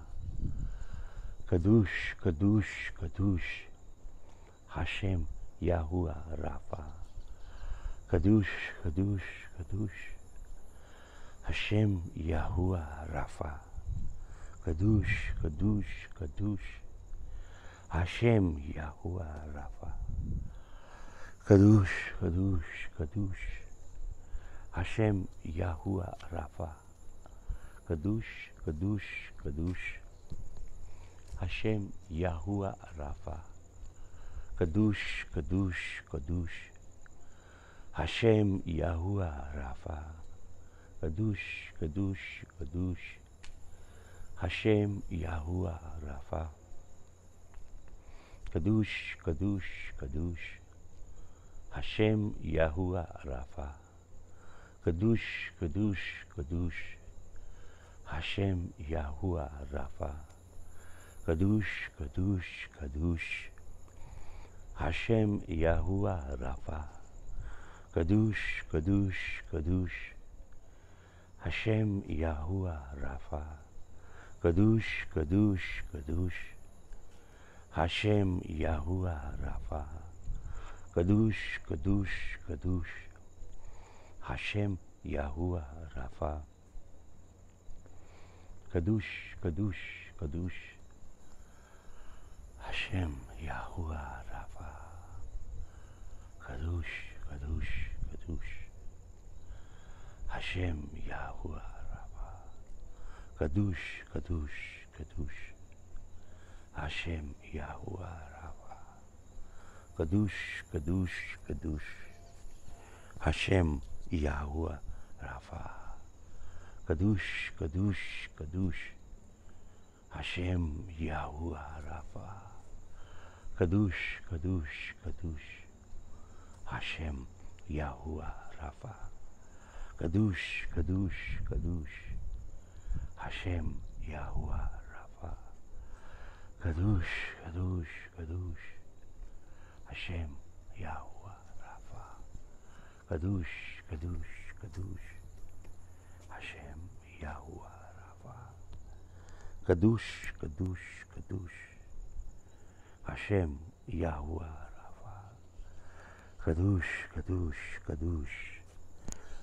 Kadush, Kadush, Kadush. Hashem Yahua, Rafa. Kadush, Kadush, Kadush. Hashem Yahua, Rafa. Kadush, Kadush, Kadush. Hashem Yahua, Rafa. Kadush, Kadush, Kadush. השם יהוא רפא. קדוש, קדוש, קדוש. השם יהוא רפא. קדוש, קדוש, קדוש. השם יהוא רפא. קדוש, קדוש, קדוש. השם יהוא רפא. קדוש, קדוש, קדוש. השם יהוא רפא. Kadush, Kadush, Kadush. Hashem Yahuwah Rapha. Kadush, Kadush, Kadush. Hashem Yahuwah Rapha. Kadush, Kadush, Kadush. Hashem Yahuwah Rapha. Kadush, Kadush, Kadush. Hashem Yahuwah Rapha. Kadush, Kadush, Kadush. Hashem Yahuwah Rapha. Kadush, Kadush, Kadush. Hashem Yahuwah Rapha. Kadush, Kadush, Kadush. Hashem Yahuwah Rapha. Kadush, Kadush, Kadush. Hashem Yahuwah Rapha. Kadush, Kadush, Kadush. Hashem Yahuwah Rapha. Kadush, Kadush, Kadush. Hashem Yahuwah Rapha. Kadush, Kadush, Kadush. Hashem Yahuwah Rapha. Kadush, Kadush, Kadush. Hashem Yahuwah Rapha. Kadush, Kadush, Kadush. Hashem Yahuwah Rapha. Kadush, Kadush, Kadush, Hashem Yahuwah Rafa. Kadush, Kadush, Kadush, Hashem Yahuwah Rafa. Kadush, Kadush, Kadush,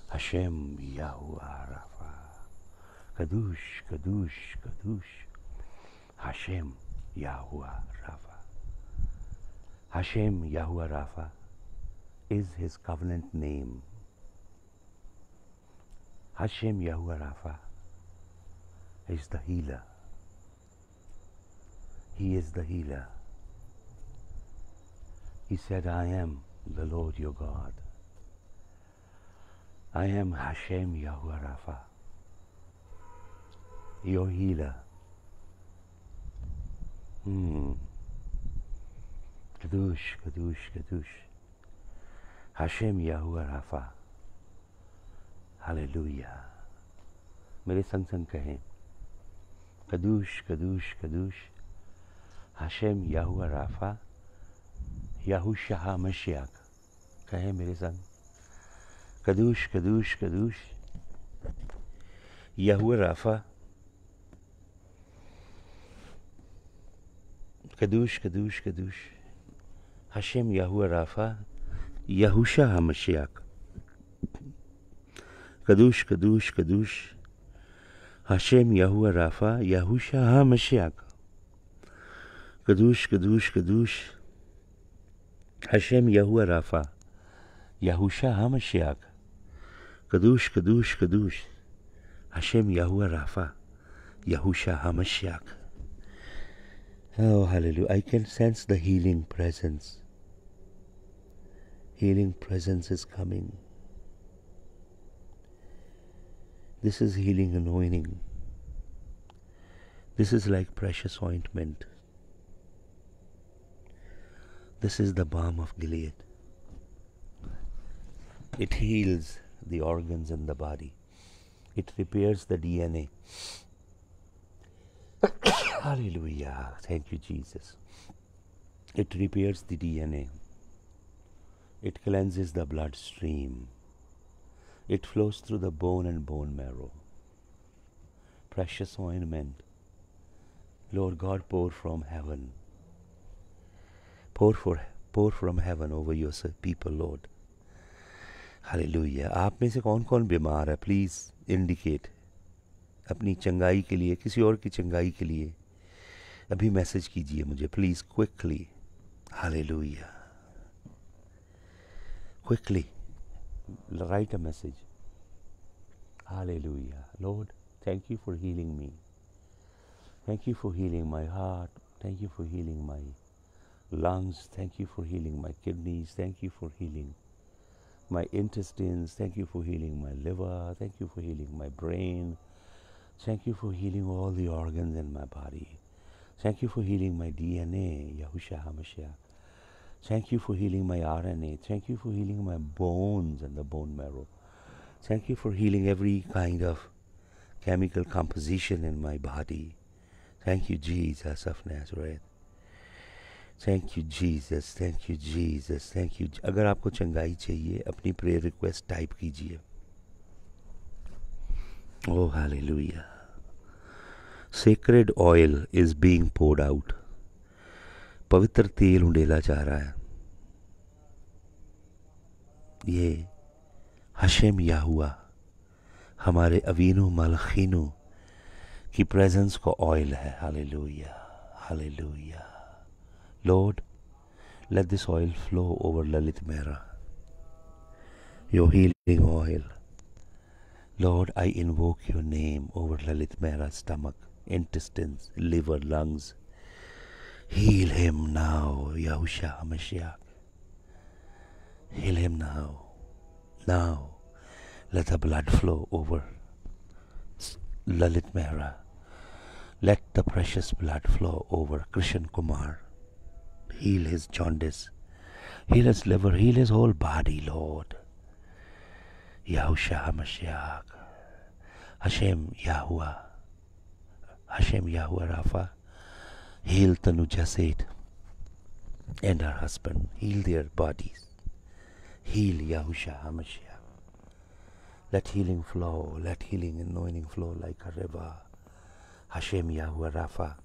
Hashem Yahuwah Rafa. Kadush, Kadush, Kadush, Hashem Yahuwah Rafa. Hashem Yahuwah Rafa is his covenant name Hashem Yahuwah Rapha is the healer. He is the healer. He said, I am the Lord your God. I am Hashem Yahuwah Rapha, your healer. Hmm. Kadush, Kadush, Kadush. Hashem Yahuwah Rapha. Hallelujah मेरे संग संग कहें कदूश कदूश कदूश हशेम याहुआ राफा याहू शाह मशियाक कहें मेरे संग कदूश कदूश कदूश याहुआ राफा कदूश कदूश कदूश हशेम याहुआ राफा यहूशा हमशियाक Kadush, Kadush, Kadush. Hashem Yahuwah Rafa, Yahusha HaMashiach. Kadush, Kadush, Kadush. Hashem Yahuwah Rafa, Yahusha HaMashiach. Kadush, Kadush, Kadush. Hashem Yahuwah Rafa, Yahusha HaMashiach. Oh, hallelujah. I can sense the healing presence. Healing presence is coming. This is healing and anointing. This is like precious ointment. This is the balm of Gilead. It heals the organs in the body. It repairs the DNA. Hallelujah. Thank you, Jesus. It repairs the DNA. It cleanses the bloodstream. It flows through the bone and bone marrow. Precious ointment. Lord God, pour from heaven. Pour, for, pour from heaven over your people, Lord. Hallelujah आप में से कौन कौन बीमार है please indicate अपनी चंगाई के लिए किसी और की चंगाई के लिए अभी मैसेज कीजिए मुझे please quickly hallelujah quickly write a message. Hallelujah. Lord, thank you for healing me. Thank you for healing my heart. Thank you for healing my lungs. Thank you for healing my kidneys. Thank you for healing my intestines. Thank you for healing my liver. Thank you for healing my brain. Thank you for healing all the organs in my body. Thank you for healing my DNA, Yahushua HaMashiach. Thank you for healing my RNA. Thank you for healing my bones and the bone marrow. Thank you for healing every kind of chemical composition in my body. Thank you, Jesus of Nazareth. Thank you, Jesus. Thank you, Jesus. Thank you. अगर आपको चंगाई चाहिए अपनी prayer request type कीजिए oh hallelujah sacred oil is being पवित्र तेल उंडेला जा रहा है ये हशेम या हुआ हमारे अवीनो मालखीनो की प्रेजेंस का ऑयल है hallelujah hallelujah Lord let this oil flow over Lalit Mehra your healing oil Lord I invoke your name over Lalit Mehra stomach intestines liver lungs Heal him now, Yahusha Mashiach. Heal him now. Now, let the blood flow over Lalit Mehra. Let the precious blood flow over Krishan Kumar. Heal his jaundice. Heal his liver. Heal his whole body, Lord. Yahusha Mashiach. Hashem Yahuwah. Hashem Yahuwah Rafa. Heal Tanuja said, and her husband, heal their bodies. Heal Yahusha HaMashiach. Let healing flow, let healing anointing flow like a river. Hashem Yahuwah Rafa.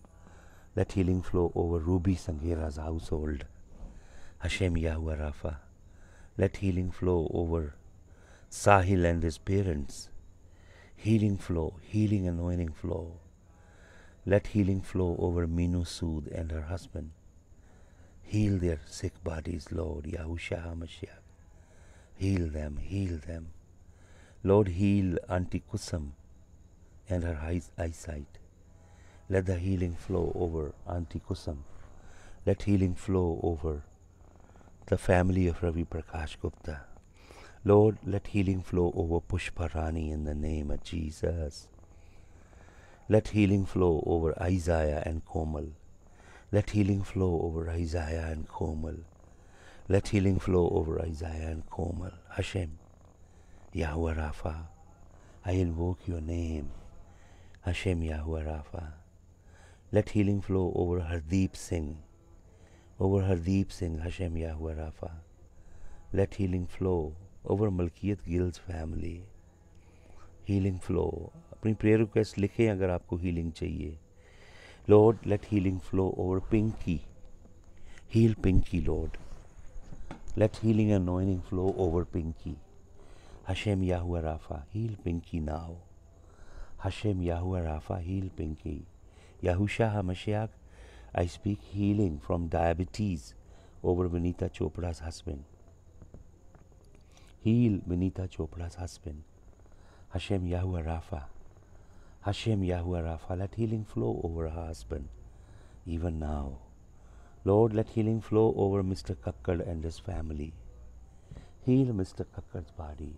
Let healing flow over Ruby Sanghira's household. Hashem Yahuwah Rafa. Let healing flow over Sahil and his parents. Healing flow, healing anointing flow let healing flow over Minu Sood and her husband. Heal their sick bodies, Lord Yahusha HaMashiach. Heal them, heal them. Lord, heal Auntie Kusum and her eyesight. Let the healing flow over Auntie Kusum. Let healing flow over the family of Ravi Prakash Gupta. Lord, let healing flow over Pushparani in the name of Jesus. Let healing flow over Isaiah and Komal. Let healing flow over Isaiah and Komal. Let healing flow over Isaiah and Komal. Hashem, Yahweh Rapha, I invoke your name. Hashem Yahweh Rapha. Let healing flow over Hardeep Singh. Over Hardeep Singh, Hashem Yahweh Rapha. Let healing flow over Malkiyat Gill's family. Healing flow अपनी prayer request लिखें अगर आपको healing चाहिए Lord let healing flow over Pinky heal Pinky Lord let healing and anointing flow over Pinky हशेम याहुआ राफा heal Pinky now हशेम याहुआ राफा हील पिंकी याहुशा हमशियाक I speak healing from diabetes over Vinita Chopra's husband. Heal Vinita Chopra's husband. हशेम याहुआ राफा Hashem Yahuwah Rapha, let healing flow over her husband, even now. Lord, let healing flow over Mr. Kakkad and his family. Heal Mr. Kakkad's body.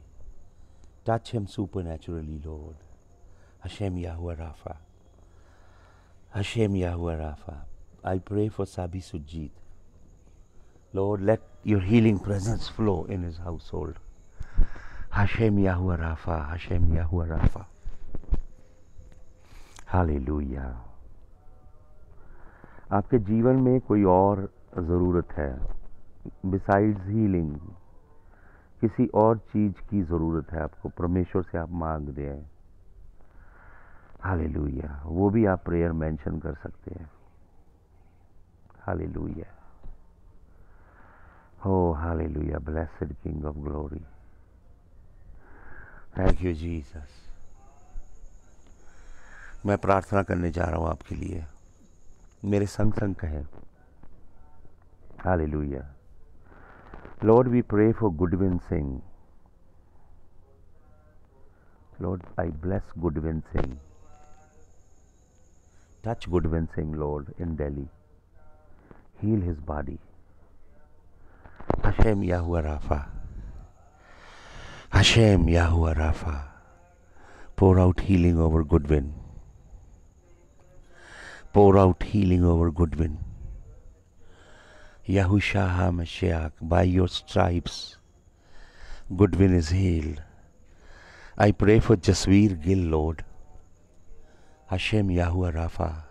Touch him supernaturally, Lord. Hashem Yahuwah Rapha. Hashem Yahuwah Rapha. I pray for Sabi Sujit. Lord, let your healing presence flow in his household. Hashem Yahuwah Rapha, Hashem Yahuwah Rapha. Hallelujah आपके जीवन में कोई और ज़रूरत है besides healing किसी और चीज़ की ज़रूरत है आपको परमेश्वर से आप मांग दें हालेलुया वो भी आप प्रेयर मेंशन कर सकते हैं हालेलुया हो oh, hallelujah blessed king of glory thank you Jesus मैं प्रार्थना करने जा रहा हूँ आपके लिए मेरे संग संग कहें hallelujah Lord we pray for Goodwin Singh Lord I bless Goodwin Singh touch Goodwin Singh Lord in daily heal his body हशेम या हुआ राफा हशेम या हुआ राफा pour out healing over Goodwin pour out healing over Goodwin. Yahusha HaMashiach, by your stripes, Goodwin is healed. I pray for Jasveer Gill, Lord. Hashem Yahuwah Rapha.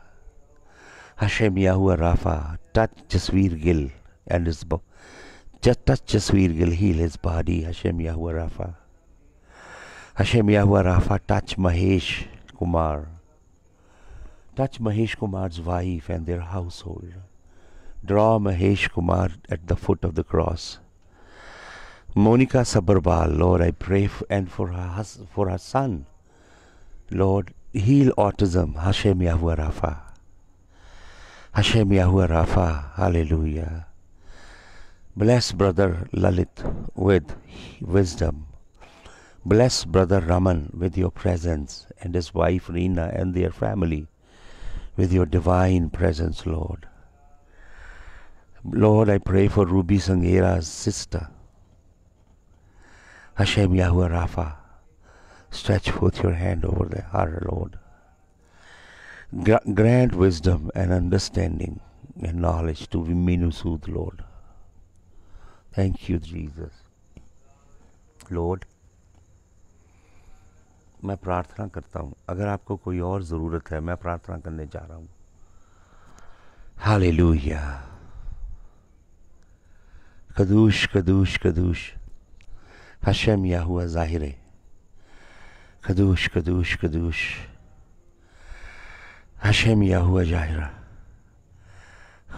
Hashem Yahuwah Rapha, touch Jasveer Gill and his body. Just touch Jasveer Gill, heal his body. Hashem Yahuwah Rapha. Hashem Yahuwah Rapha, touch Mahesh Kumar. Touch Mahesh Kumar's wife and their household. Draw Mahesh Kumar at the foot of the cross. Monica Sabarbal, Lord, I pray and for her, hus- for her son. Lord, heal autism. Hashem Yahuwah Rapha. Hashem Yahuwah Rapha. Hallelujah. Bless brother Lalit with wisdom. Bless brother Raman with your presence and his wife Reena and their family with your divine presence, Lord. Lord, I pray for Ruby Sangera's sister. Hashem Yahuwah Rapha, stretch forth your hand over the, her, Lord. grant wisdom and understanding and knowledge to Minusuth, Lord. Thank you, Jesus. Lord, मैं प्रार्थना करता हूँ अगर आपको कोई और ज़रूरत है मैं प्रार्थना करने जा रहा हूँ हाले लोहिया कदूश कदूश कदूश हशम या हुआ ज़ाहिर है कदूश कदूश कदूश हशम या हुआ जाहिरा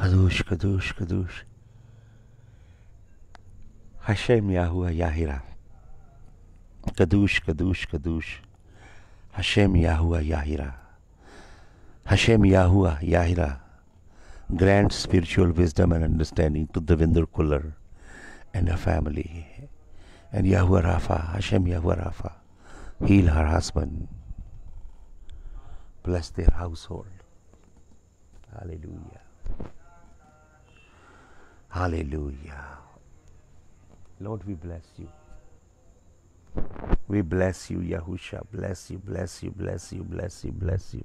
कदूश कदूश कदूश हशम या हुआ याहिरा कदूश कदूश कदूश Hashem Yahuwah Yahira. Hashem Yahuwah Yahira grant spiritual wisdom and understanding to Devinder Kullar and her family. And Yahuwah Rafa, Hashem Yahuwah Rafa, heal her husband. Bless their household. Hallelujah. Hallelujah. Lord, we bless you. We bless you, Yahusha. Bless you, bless you, bless you, bless you, bless you.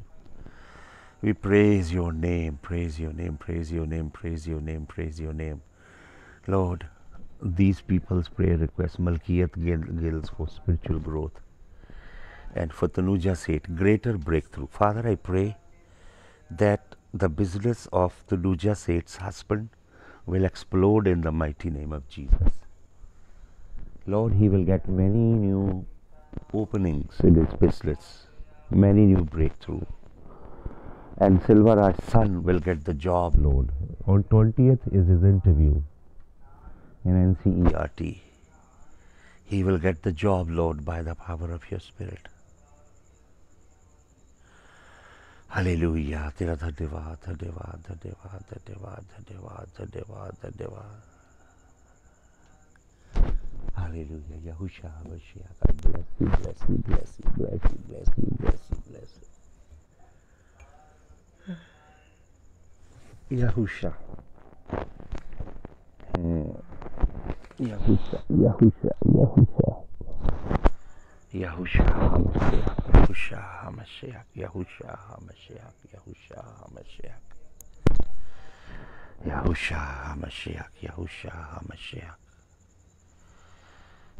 We praise your name, praise your name, praise your name, praise your name, praise your name. Lord, these people's prayer request, Malkiyat Gills for spiritual growth. And for Tanuja said, greater breakthrough. Father, I pray that the business of Tanuja said's husband will explode in the mighty name of Jesus. Lord, he will get many new openings in his business, many new breakthrough. And Silvaraj's son will get the job, Lord. On 20th is his interview in NCERT. He will get the job, Lord, by the power of your Spirit. Hallelujah. Tera dhadeva, dhadeva, dhadeva, dhadeva, dhadeva, dhadeva, dhadeva. Hallelujah. Yahusha, HaMashiach. God bless you, bless you, bless you, bless you, bless you, bless you, bless you. Yahusha. Hmm. Yahusha, Yahusha, Yahusha. Yahusha HaMashiach, Yahusha HaMashiach, Yahusha HaMashiach, Yahusha HaMashiach. Yahusha HaMashiach, Yahusha HaMashiach.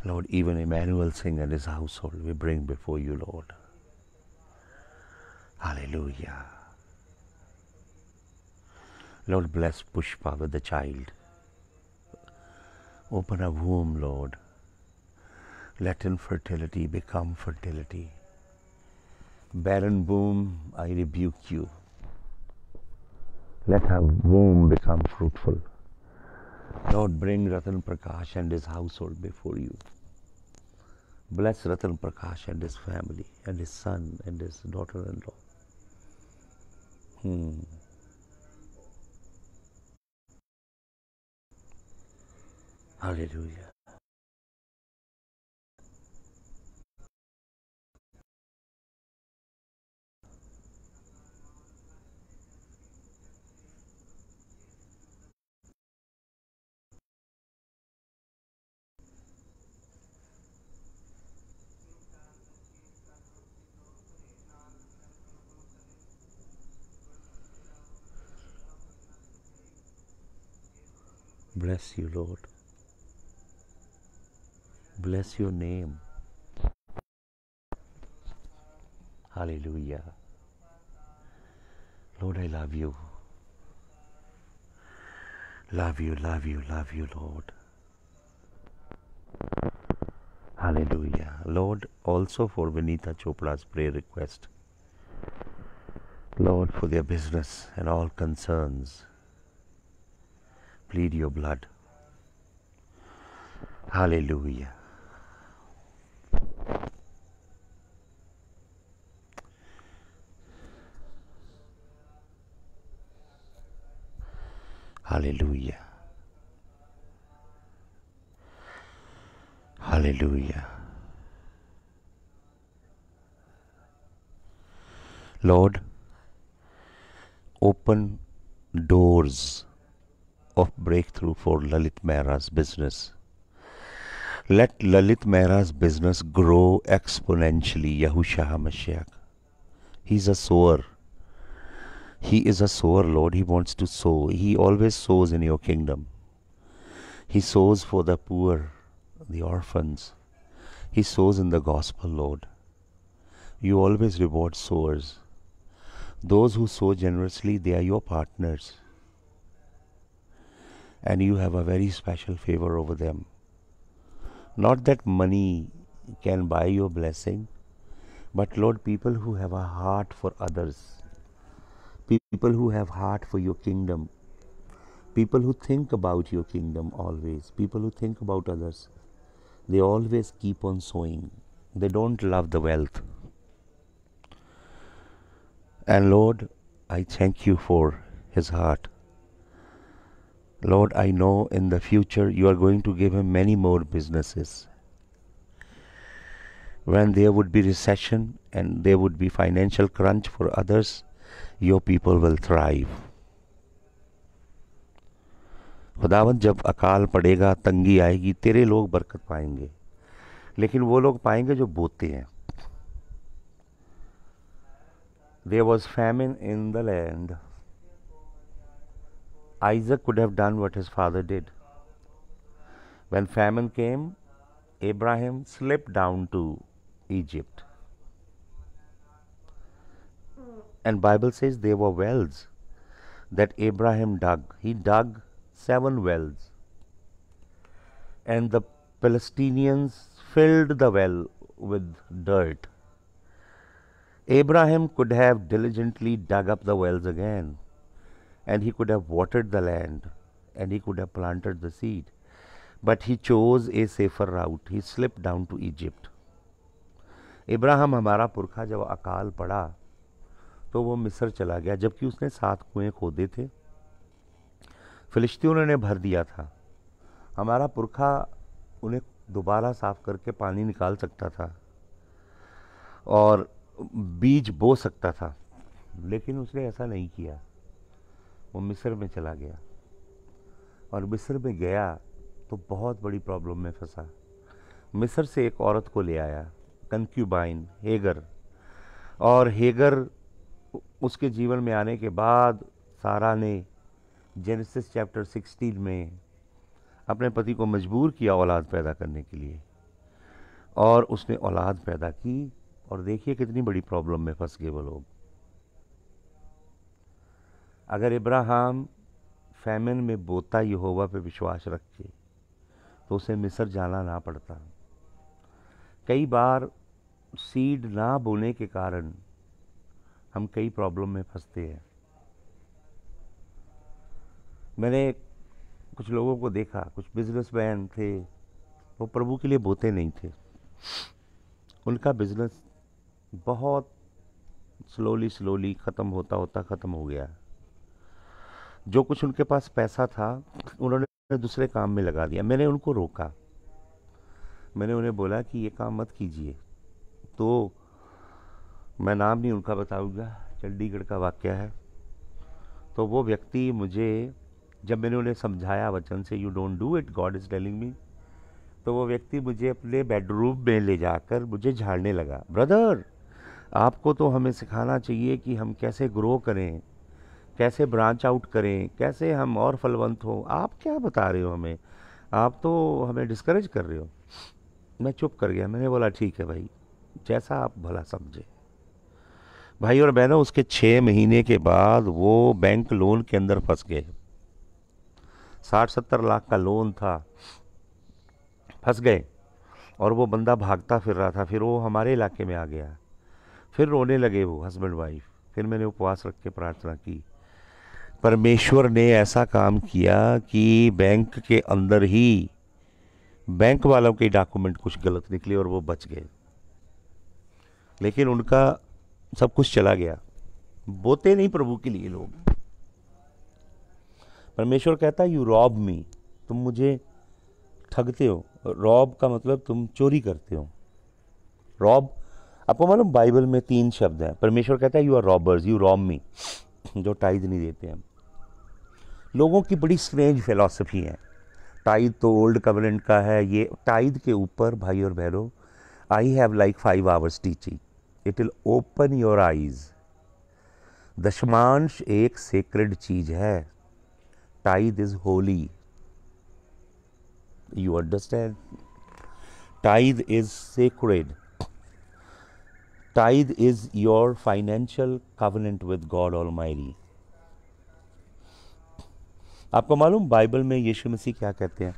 Lord, even Emmanuel Singh and his household we bring before you, Lord. Hallelujah. Lord, bless Pushpa with the child. Open a womb, Lord. Let infertility become fertility. Barren womb, I rebuke you. Let her womb become fruitful. Lord, bring Ratan Prakash and his household before you. Bless Ratan Prakash and his family, and his son, and his daughter in law. Hmm. Hallelujah. Bless you, Lord. Bless your name. Hallelujah. Lord, I love you. Love you, love you, love you, Lord. Hallelujah. Lord, also for Vinitha Chopra's prayer request. Lord, for their business and all concerns, plead your blood. Hallelujah. Hallelujah. Hallelujah. Lord, open doors of breakthrough for Lalit Mehra's business. Let Lalit Mehra's business grow exponentially, Yahusha HaMashiach. He's a sower. He is a sower, Lord. He wants to sow. He always sows in your kingdom. He sows for the poor, the orphans. He sows in the gospel, Lord. You always reward sowers. Those who sow generously, they are your partners. And you have a very special favor over them. Not that money can buy your blessing, but Lord, people who have a heart for others, people who have heart for your kingdom, people who think about your kingdom always, people who think about others, they always keep on sowing. They don't love the wealth. And Lord, I thank you for his heart. Lord, I know in the future you are going to give him many more businesses. When there would be recession and there would be financial crunch for others, your people will thrive. खुदावंत जब अकाल पड़ेगा तंगी आएगी तेरे लोग बरकत पाएंगे लेकिन वो लोग पाएंगे जो बोते हैं there was famine in the land Isaac could have done what his father did. When famine came, Abraham slipped down to Egypt. And Bible says there were wells that Abraham dug. He dug seven wells. And the Palestinians filled the well with dirt. Abraham could have diligently dug up the wells again. and he could have watered the land and he could have planted the seed. But he chose a safer route. He slipped down to Egypt. इब्राहिम हमारा पुरखा जब अकाल पड़ा तो वो मिस्र चला गया जबकि उसने सात कुएं खोदे थे फ़िलिस्तीनियों ने भर दिया था हमारा पुरखा उन्हें दोबारा साफ़ करके पानी निकाल सकता था और बीज बो सकता था लेकिन उसने ऐसा नहीं किया वो मिस्र में चला गया और मिस्र में गया तो बहुत बड़ी प्रॉब्लम में फंसा मिस्र से एक औरत को ले आया कंक्यूबाइन हेगर और हेगर उसके जीवन में आने के बाद सारा ने जेनेसिस चैप्टर 16 में अपने पति को मजबूर किया औलाद पैदा करने के लिए और उसने औलाद पैदा की और देखिए कितनी बड़ी प्रॉब्लम में फंस गए वो लोग अगर इब्राहिम फैमिन में बोता यहोवा पे विश्वास रखे तो उसे मिस्र जाना ना पड़ता कई बार सीड ना बोने के कारण हम कई प्रॉब्लम में फंसते हैं मैंने कुछ लोगों को देखा कुछ बिजनेसमैन थे वो प्रभु के लिए बोते नहीं थे उनका बिजनेस बहुत स्लोली स्लोली ख़त्म होता होता ख़त्म हो गया जो कुछ उनके पास पैसा था उन्होंने दूसरे काम में लगा दिया मैंने उनको रोका मैंने उन्हें बोला कि ये काम मत कीजिए तो मैं नाम नहीं उनका बताऊंगा चंडीगढ़ का वाक्य है तो वो व्यक्ति मुझे जब मैंने उन्हें समझाया वचन से you don't do it God is telling me तो वो व्यक्ति मुझे अपने बेडरूम में ले जाकर मुझे झाड़ने लगा ब्रदर आपको तो हमें सिखाना चाहिए कि हम कैसे ग्रो करें कैसे ब्रांच आउट करें कैसे हम और फलवंत हों आप क्या बता रहे हो हमें आप तो हमें डिस्करेज कर रहे हो मैं चुप कर गया मैंने बोला ठीक है भाई जैसा आप भला समझे भाई और बहनों उसके छः महीने के बाद वो बैंक लोन के अंदर फंस गए साठ सत्तर लाख का लोन था फंस गए और वो बंदा भागता फिर रहा था फिर वो हमारे इलाके में आ गया फिर रोने लगे वो हस्बैंड वाइफ फिर मैंने उपवास रख के प्रार्थना की परमेश्वर ने ऐसा काम किया कि बैंक के अंदर ही बैंक वालों के डॉक्यूमेंट कुछ गलत निकले और वो बच गए लेकिन उनका सब कुछ चला गया बोते नहीं प्रभु के लिए लोग परमेश्वर कहता है यू रॉब मी तुम मुझे ठगते हो रॉब का मतलब तुम चोरी करते हो रॉब आपको मालूम बाइबल में तीन शब्द हैं परमेश्वर कहता है you are robbers you rob me जो टाइज नहीं देते हैं लोगों की बड़ी स्ट्रेंज फिलासफ़ी है टाइद तो ओल्ड कवरेंट का है ये टाइद के ऊपर भाई और बहनों I have like five hours teaching it will open your eyes दशमांश एक सेक्रेड चीज है tithe is holy you understand tithe is sacred tithe is your financial covenant with God almighty आपको मालूम बाइबल में यीशु मसीह क्या कहते हैं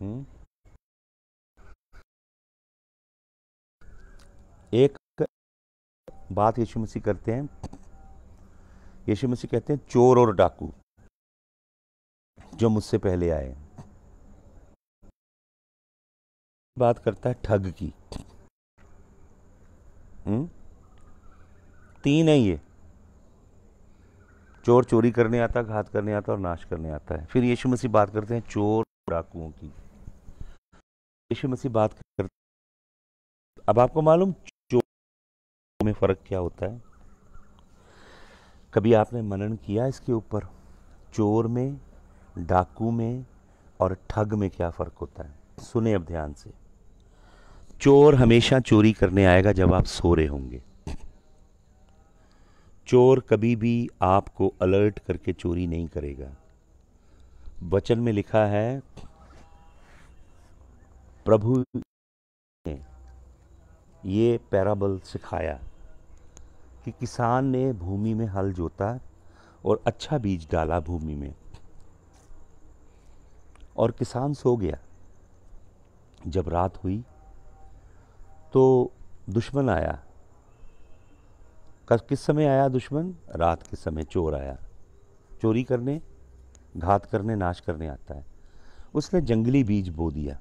हम्म। एक बात यीशु मसीह करते हैं यीशु मसीह कहते हैं चोर और डाकू जो मुझसे पहले आए बात करता है ठग की हुँ? हम्म। तीन है ये चोर चोरी करने आता घात करने आता और नाश करने आता है फिर यीशु मसीह बात करते हैं चोर डाकुओं की यीशु मसीह बात करते अब आपको मालूम चोर में फ़र्क क्या होता है कभी आपने मनन किया इसके ऊपर चोर में डाकू में और ठग में क्या फ़र्क होता है सुने अब ध्यान से चोर हमेशा चोरी करने आएगा जब आप सो रहे होंगे चोर कभी भी आपको अलर्ट करके चोरी नहीं करेगा वचन में लिखा है प्रभु ने ये पैराबल सिखाया कि किसान ने भूमि में हल जोता और अच्छा बीज डाला भूमि में और किसान सो गया जब रात हुई तो दुश्मन आया कब किस समय आया दुश्मन रात के समय चोर आया चोरी करने घात करने नाश करने आता है उसने जंगली बीज बो दिया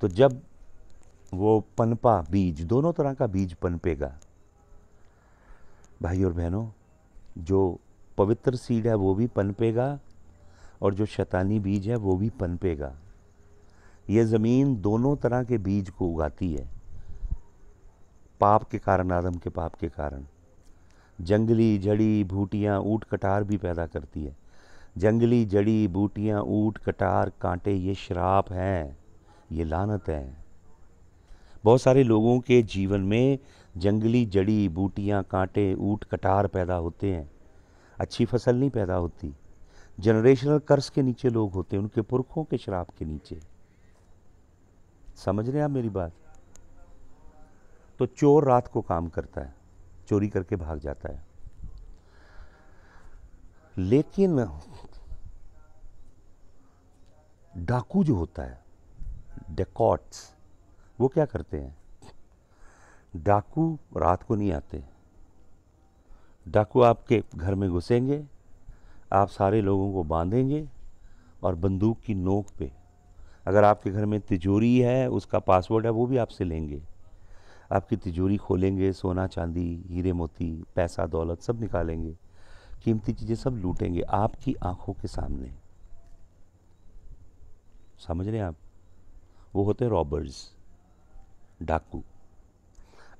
तो जब वो पनपा बीज दोनों तरह का बीज पनपेगा भाई और बहनों जो पवित्र सीड है वो भी पनपेगा और जो शैतानी बीज है वो भी पनपेगा ये ज़मीन दोनों तरह के बीज को उगाती है पाप के कारण आदम के पाप के कारण जंगली जड़ी बूटियाँ ऊट कटार भी पैदा करती है जंगली जड़ी बूटियाँ ऊट कटार कांटे ये शराप हैं ये लानत हैं बहुत सारे लोगों के जीवन में जंगली जड़ी बूटियाँ कांटे ऊट कटार पैदा होते हैं अच्छी फसल नहीं पैदा होती जनरेशनल कर्ज के नीचे लोग होते हैं उनके पुरखों के शराब के नीचे समझ रहे हैं आप मेरी बात तो चोर रात को काम करता है चोरी करके भाग जाता है लेकिन डाकू जो होता है डेकॉट्स वो क्या करते हैं डाकू रात को नहीं आते डाकू आपके घर में घुसेंगे आप सारे लोगों को बांधेंगे और बंदूक की नोक पे अगर आपके घर में तिजोरी है उसका पासवर्ड है वो भी आपसे लेंगे आपकी तिजोरी खोलेंगे सोना चांदी हीरे मोती पैसा दौलत सब निकालेंगे कीमती चीज़ें सब लूटेंगे आपकी आंखों के सामने समझ रहे हैं आप वो होते रॉबर्स डाकू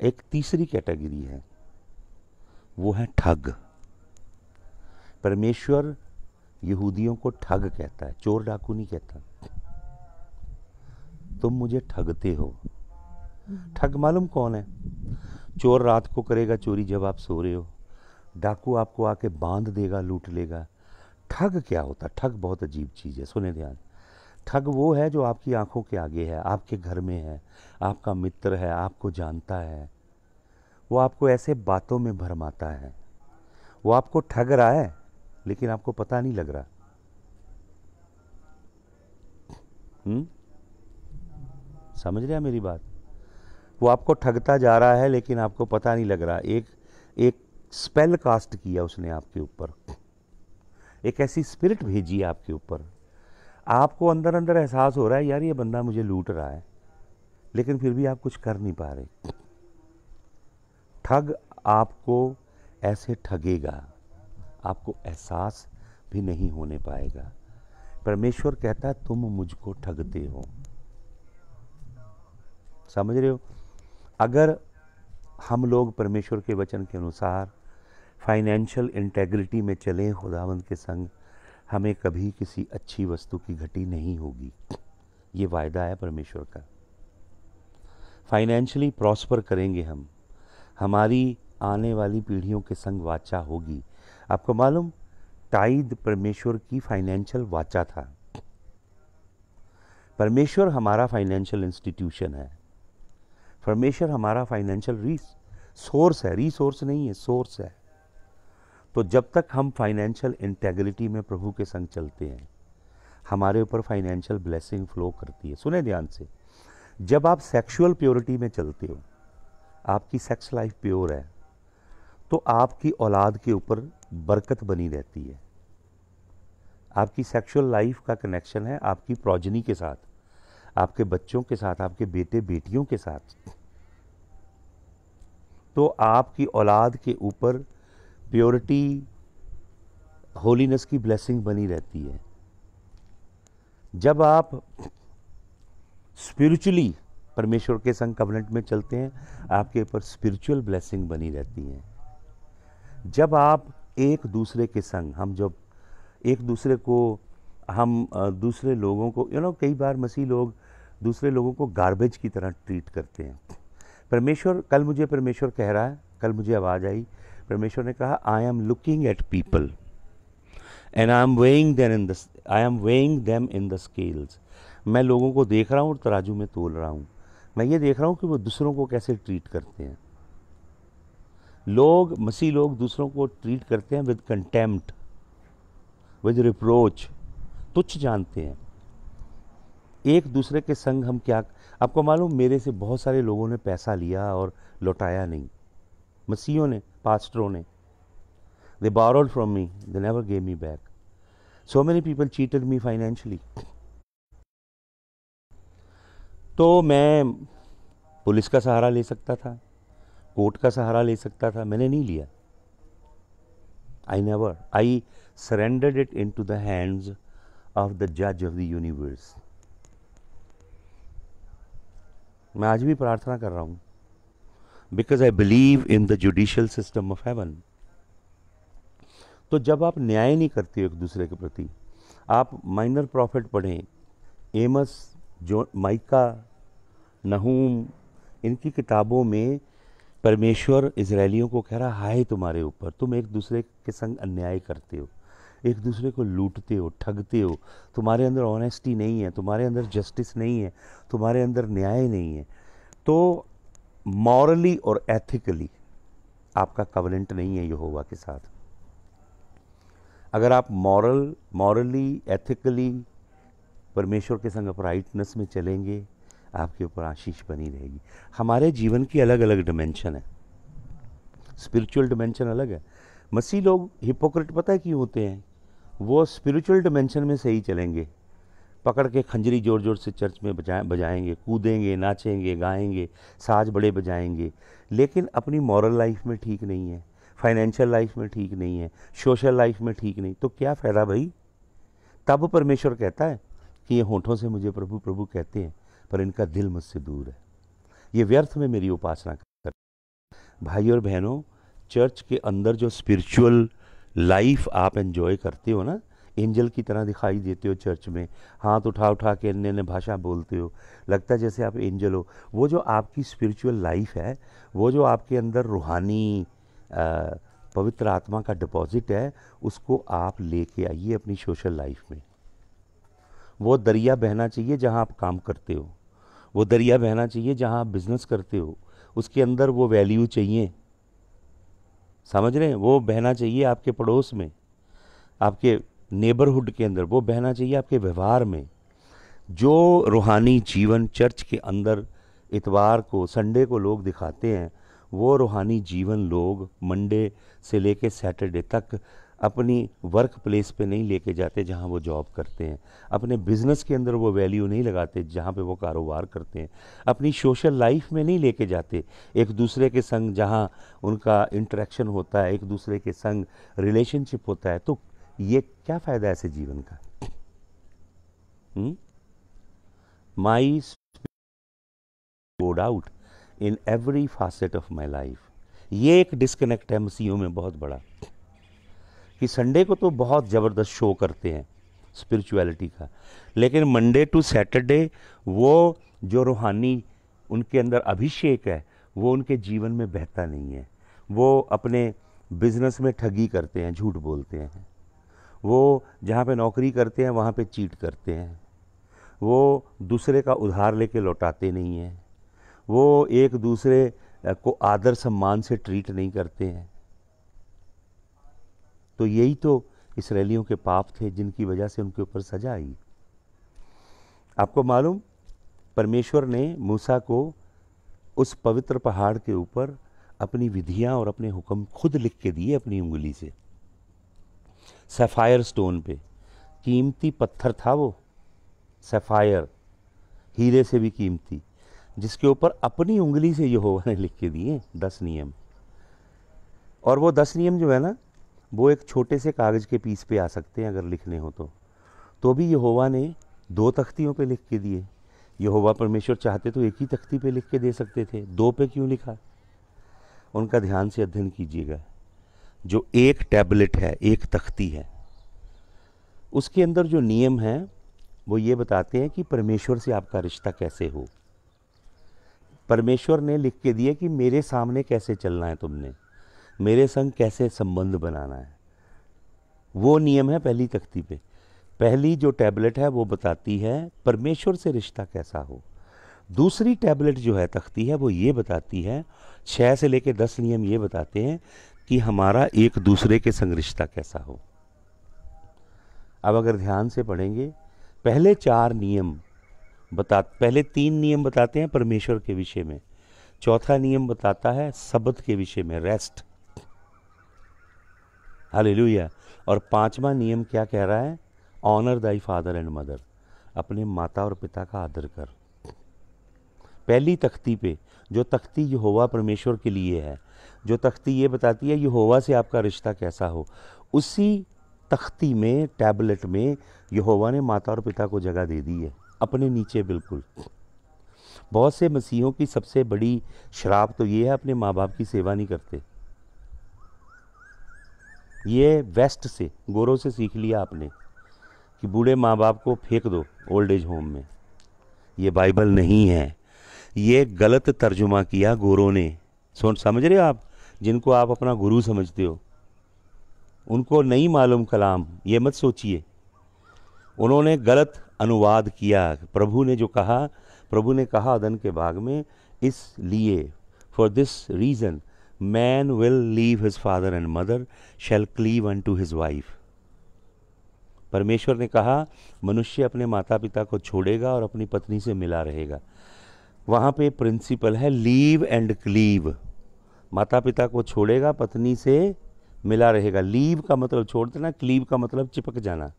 एक तीसरी कैटेगरी है वो है ठग परमेश्वर यहूदियों को ठग कहता है चोर डाकू नहीं कहता तुम मुझे ठगते हो ठग मालूम कौन है चोर रात को करेगा चोरी जब आप सो रहे हो डाकू आपको आके बांध देगा लूट लेगा ठग क्या होता ठग बहुत अजीब चीज़ है सुने ध्यान ठग वो है जो आपकी आंखों के आगे है आपके घर में है आपका मित्र है आपको जानता है वो आपको ऐसे बातों में भरमाता है वो आपको ठग रहा है लेकिन आपको पता नहीं लग रहा हुँ? हम्म? समझ रहे हैं मेरी बात वो आपको ठगता जा रहा है लेकिन आपको पता नहीं लग रहा एक एक स्पेल कास्ट किया उसने आपके ऊपर एक ऐसी स्पिरिट भेजी आपके ऊपर आपको अंदर अंदर एहसास हो रहा है यार ये बंदा मुझे लूट रहा है लेकिन फिर भी आप कुछ कर नहीं पा रहे ठग आपको ऐसे ठगेगा आपको एहसास भी नहीं होने पाएगा परमेश्वर कहता है तुम मुझको ठगते हो समझ रहे हो अगर हम लोग परमेश्वर के वचन के अनुसार फाइनेंशियल इंटेग्रिटी में चलें खुदावंद के संग हमें कभी किसी अच्छी वस्तु की घटी नहीं होगी ये वायदा है परमेश्वर का फाइनेंशियली प्रॉस्पर करेंगे हम हमारी आने वाली पीढ़ियों के संग वाचा होगी आपको मालूम ताइद परमेश्वर की फाइनेंशियल वाचा था परमेश्वर हमारा फाइनेंशियल इंस्टीट्यूशन है फर्मेशर हमारा फाइनेंशियल री सोर्स है रिसोर्स नहीं है सोर्स है तो जब तक हम फाइनेंशियल इंटेग्रिटी में प्रभु के संग चलते हैं हमारे ऊपर फाइनेंशियल ब्लेसिंग फ्लो करती है सुने ध्यान से जब आप सेक्सुअल प्योरिटी में चलते हो आपकी सेक्स लाइफ प्योर है तो आपकी औलाद के ऊपर बरकत बनी रहती है आपकी सेक्सुअल लाइफ का कनेक्शन है आपकी प्रोजनी के साथ आपके बच्चों के साथ आपके बेटे बेटियों के साथ तो आपकी औलाद के ऊपर प्योरिटी होलीनेस की ब्लेसिंग बनी रहती है जब आप स्पिरिचुअली परमेश्वर के संग कवनेंट में चलते हैं आपके ऊपर स्पिरिचुअल ब्लेसिंग बनी रहती है जब आप एक दूसरे के संग हम जब एक दूसरे को हम दूसरे लोगों को यू नो कई बार मसीह लोग दूसरे लोगों को गार्बेज की तरह ट्रीट करते हैं परमेश्वर कल मुझे परमेश्वर कह रहा है कल मुझे आवाज़ आई परमेश्वर ने कहा I am looking at people and I am weighing them in the I am weighing them in the scales मैं लोगों को देख रहा हूँ और तराजू में तोल रहा हूँ मैं ये देख रहा हूँ कि वो दूसरों को कैसे ट्रीट करते हैं लोग मसीह लोग दूसरों को ट्रीट करते हैं विद कंटेम्प्ट विद रिप्रोच तुच्छ जानते हैं एक दूसरे के संग हम क्या आपको मालूम मेरे से बहुत सारे लोगों ने पैसा लिया और लौटाया नहीं मसीहों ने पास्टरों ने they borrowed from me they never gave me back so many people cheated me financially तो मैं पुलिस का सहारा ले सकता था कोर्ट का सहारा ले सकता था मैंने नहीं लिया I never I surrendered it into the hands of the जज ऑफ द यूनिवर्स मैं आज भी प्रार्थना कर रहा हूँ because I believe in the judicial system of heaven तो जब आप न्याय नहीं करते हो एक दूसरे के प्रति आप माइनर प्रॉफिट पढ़ें एमस जो माइका नहूम इनकी किताबों में परमेश्वर इसराइलियों को कह रहा हाय तुम्हारे ऊपर तुम एक दूसरे के संग अन्याय करते हो एक दूसरे को लूटते हो ठगते हो तुम्हारे अंदर ऑनेस्टी नहीं है तुम्हारे अंदर जस्टिस नहीं है तुम्हारे अंदर न्याय नहीं है तो मॉरली और एथिकली आपका कवनेंट नहीं है यहोवा के साथ अगर आप मॉरल मॉरली एथिकली परमेश्वर के संग अपराइटनेस में चलेंगे आपके ऊपर आशीष बनी रहेगी हमारे जीवन की अलग अलग डिमेंशन है स्पिरिचुअल डिमेंशन अलग है मसीह लोग हिपोक्रेट पता है क्यों होते हैं वो स्पिरिचुअल डिमेंशन में सही चलेंगे पकड़ के खंजरी जोर जोर से चर्च में बजाए बजाएंगे कूदेंगे नाचेंगे गाएंगे साज बड़े बजाएंगे लेकिन अपनी मॉरल लाइफ में ठीक नहीं है फाइनेंशियल लाइफ में ठीक नहीं है सोशल लाइफ में ठीक नहीं तो क्या फ़ायदा भाई तब परमेश्वर कहता है कि ये होठों से मुझे प्रभु प्रभु कहते हैं पर इनका दिल मुझसे दूर है ये व्यर्थ में मेरी उपासना कर भाई और बहनों चर्च के अंदर जो स्पिरिचुअल लाइफ आप एंजॉय करते हो ना एंजल की तरह दिखाई देते हो चर्च में हाथ उठा उठा के अन्य अन्य भाषा बोलते हो लगता है जैसे आप एंजल हो वो जो आपकी स्पिरिचुअल लाइफ है वो जो आपके अंदर रूहानी पवित्र आत्मा का डिपॉजिट है उसको आप लेके आइए अपनी सोशल लाइफ में वो दरिया बहना चाहिए जहाँ आप काम करते हो वो दरिया बहना चाहिए जहाँ आप बिज़नेस करते हो उसके अंदर वो वैल्यू चाहिए समझ रहे हैं वो बहना चाहिए आपके पड़ोस में आपके नेबरहुड के अंदर वो बहना चाहिए आपके व्यवहार में जो रूहानी जीवन चर्च के अंदर इतवार को संडे को लोग दिखाते हैं वो रूहानी जीवन लोग मंडे से लेके सैटरडे तक अपनी वर्क प्लेस पे नहीं लेके जाते जहाँ वो जॉब करते हैं अपने बिजनेस के अंदर वो वैल्यू नहीं लगाते जहाँ पे वो कारोबार करते हैं अपनी सोशल लाइफ में नहीं लेके जाते एक दूसरे के संग जहाँ उनका इंटरेक्शन होता है एक दूसरे के संग रिलेशनशिप होता है तो ये क्या फ़ायदा है ऐसे जीवन का my God out in every facet of my life ये एक डिस्कनेक्ट है मसीहों में बहुत बड़ा कि संडे को तो बहुत ज़बरदस्त शो करते हैं स्पिरिचुअलिटी का लेकिन मंडे टू सैटरडे वो जो रूहानी उनके अंदर अभिषेक है वो उनके जीवन में बहता नहीं है वो अपने बिजनेस में ठगी करते हैं झूठ बोलते हैं वो जहाँ पे नौकरी करते हैं वहाँ पे चीट करते हैं वो दूसरे का उधार लेके लौटाते नहीं हैं वो एक दूसरे को आदर सम्मान से ट्रीट नहीं करते हैं तो यही तो इसराइलियों के पाप थे जिनकी वजह से उनके ऊपर सजा आई आपको मालूम परमेश्वर ने मूसा को उस पवित्र पहाड़ के ऊपर अपनी विधियां और अपने हुक्म खुद लिख के दिए अपनी उंगली से सफ़ायर स्टोन पे कीमती पत्थर था वो सफ़ायर हीरे से भी कीमती जिसके ऊपर अपनी उंगली से यहोवा ने लिख के दिए दस नियम और वो दस नियम जो है ना वो एक छोटे से कागज़ के पीस पे आ सकते हैं अगर लिखने हो तो तो भी यहोवा ने दो तख्तियों पे लिख के दिए यहोवा परमेश्वर चाहते तो एक ही तख्ती पे लिख के दे सकते थे दो पे क्यों लिखा उनका ध्यान से अध्ययन कीजिएगा जो एक टैबलेट है एक तख्ती है उसके अंदर जो नियम है वो ये बताते हैं कि परमेश्वर से आपका रिश्ता कैसे हो परमेश्वर ने लिख के दिए कि मेरे सामने कैसे चलना है तुमने मेरे संग कैसे संबंध बनाना है वो नियम है पहली तख्ती पे पहली जो टैबलेट है वो बताती है परमेश्वर से रिश्ता कैसा हो दूसरी टैबलेट जो है तख्ती है वो ये बताती है छः से लेकर दस नियम ये बताते हैं कि हमारा एक दूसरे के संग रिश्ता कैसा हो अब अगर ध्यान से पढ़ेंगे पहले चार नियम बता पहले तीन नियम बताते हैं परमेश्वर के विषय में चौथा नियम बताता है सबद के विषय में रेस्ट हालेलुया और पांचवा नियम क्या कह रहा है honour thy father and mother अपने माता और पिता का आदर कर पहली तख्ती पे जो तख्ती यहोवा परमेश्वर के लिए है जो तख्ती ये बताती है यहोवा से आपका रिश्ता कैसा हो उसी तख्ती में टैबलेट में यहोवा ने माता और पिता को जगह दे दी है अपने नीचे बिल्कुल बहुत से मसीहों की सबसे बड़ी शराब तो ये है अपने माँ बाप की सेवा नहीं करते ये वेस्ट से गोरों से सीख लिया आपने कि बूढ़े माँ बाप को फेंक दो ओल्ड एज होम में ये बाइबल नहीं है ये गलत तर्जुमा किया गोरों ने सोच समझ रहे हो आप जिनको आप अपना गुरु समझते हो उनको नहीं मालूम कलाम ये मत सोचिए उन्होंने गलत अनुवाद किया प्रभु ने जो कहा प्रभु ने कहा अदन के भाग में इसलिए for this reason man will leave his father and mother shall cleave unto his wife परमेश्वर ने कहा मनुष्य अपने माता पिता को छोड़ेगा और अपनी पत्नी से मिला रहेगा वहां पे प्रिंसिपल है लीव एंड क्लीव माता पिता को छोड़ेगा पत्नी से मिला रहेगा लीव का मतलब छोड़ देना क्लीव का मतलब चिपक जाना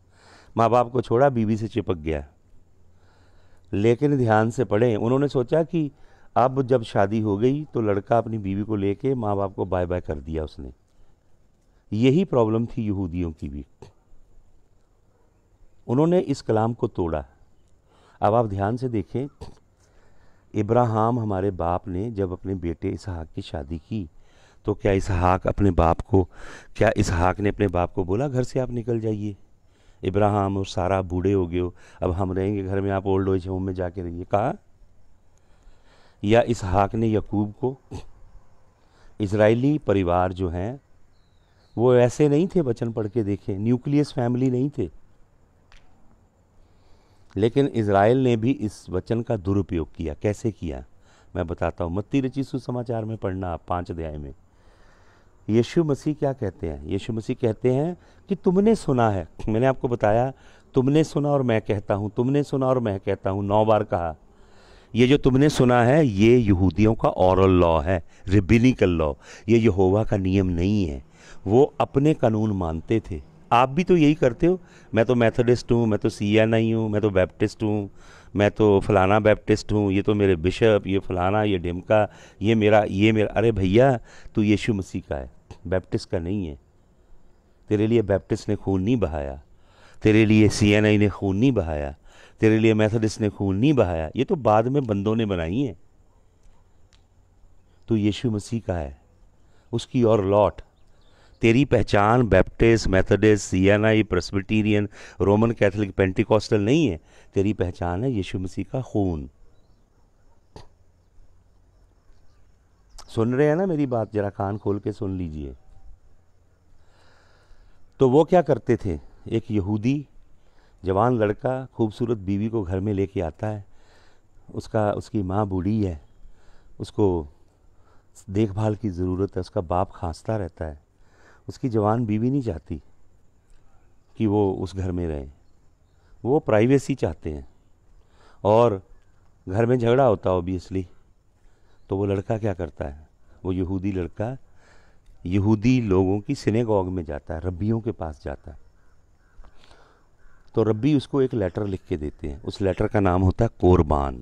माँ बाप को छोड़ा बीवी से चिपक गया लेकिन ध्यान से पढ़ें उन्होंने सोचा कि अब जब शादी हो गई तो लड़का अपनी बीवी को लेके माँ बाप को बाय बाय कर दिया उसने यही प्रॉब्लम थी यहूदियों की भी उन्होंने इस कलाम को तोड़ा अब आप ध्यान से देखें इब्राहिम हमारे बाप ने जब अपने बेटे इसहाक की शादी की तो क्या इसहाक अपने बाप को क्या इसहाक ने अपने बाप को बोला घर से आप निकल जाइए इब्राहिम और सारा बूढ़े हो गए हो अब हम रहेंगे घर में आप ओल्ड एज होम में जाके रहिए कहा या इसहाक ने यकूब को इसराइली परिवार जो हैं वो ऐसे नहीं थे बचन पढ़ के देखे न्यूक्लियस फैमिली नहीं थे लेकिन इसराइल ने भी इस वचन का दुरुपयोग किया कैसे किया मैं बताता हूँ मत्ती रची सुसमाचार में पढ़ना आप पाँच अध्याय में यीशु मसीह क्या कहते हैं यीशु मसीह कहते हैं कि तुमने सुना है मैंने आपको बताया तुमने सुना और मैं कहता हूँ तुमने सुना और मैं कहता हूँ नौ बार कहा ये जो तुमने सुना है ये यहूदियों का औरल लॉ है रिबिनिकल लॉ ये यहोवा का नियम नहीं है वो अपने कानून मानते थे आप भी तो यही करते हो मैं तो मैथडिस्ट हूँ मैं तो सी एन आई हूँ मैं तो बैप्टिस्ट हूँ मैं तो फलाना बैप्टिस्ट हूँ ये तो मेरे बिशप ये फलाना ये डिमका ये मेरा ये मेरा अरे भैया तू यीशु मसीह का है बैप्टिस्ट का नहीं है तेरे लिए बैप्टिस्ट ने खून नहीं बहाया तेरे लिए सी ने खून नहीं बहाया तेरे लिए मैथडिस ने खून नहीं बहाया ये तो बाद में बंदों ने बनाई है तो यीशु मसीह का है उसकी और लौट तेरी पहचान बैप्टिस्ट मैथडिस्ट सियानाई प्रेस्बिटेरियन रोमन कैथोलिक पेंटिकॉस्टल नहीं है तेरी पहचान है यीशु मसीह का खून सुन रहे हैं ना मेरी बात जरा कान खोल के सुन लीजिए तो वो क्या करते थे एक यहूदी जवान लड़का खूबसूरत बीवी को घर में लेके आता है उसका उसकी माँ बूढ़ी है उसको देखभाल की ज़रूरत है उसका बाप खांसता रहता है उसकी जवान बीवी नहीं चाहती कि वो उस घर में रहें वो प्राइवेसी चाहते हैं और घर में झगड़ा होता ओबियसली तो वो लड़का क्या करता है वो यहूदी लड़का यहूदी लोगों की सिनेगॉग में जाता है रब्बियों के पास जाता है तो रब्बी उसको एक लेटर लिख के देते हैं उस लेटर का नाम होता है कुरबान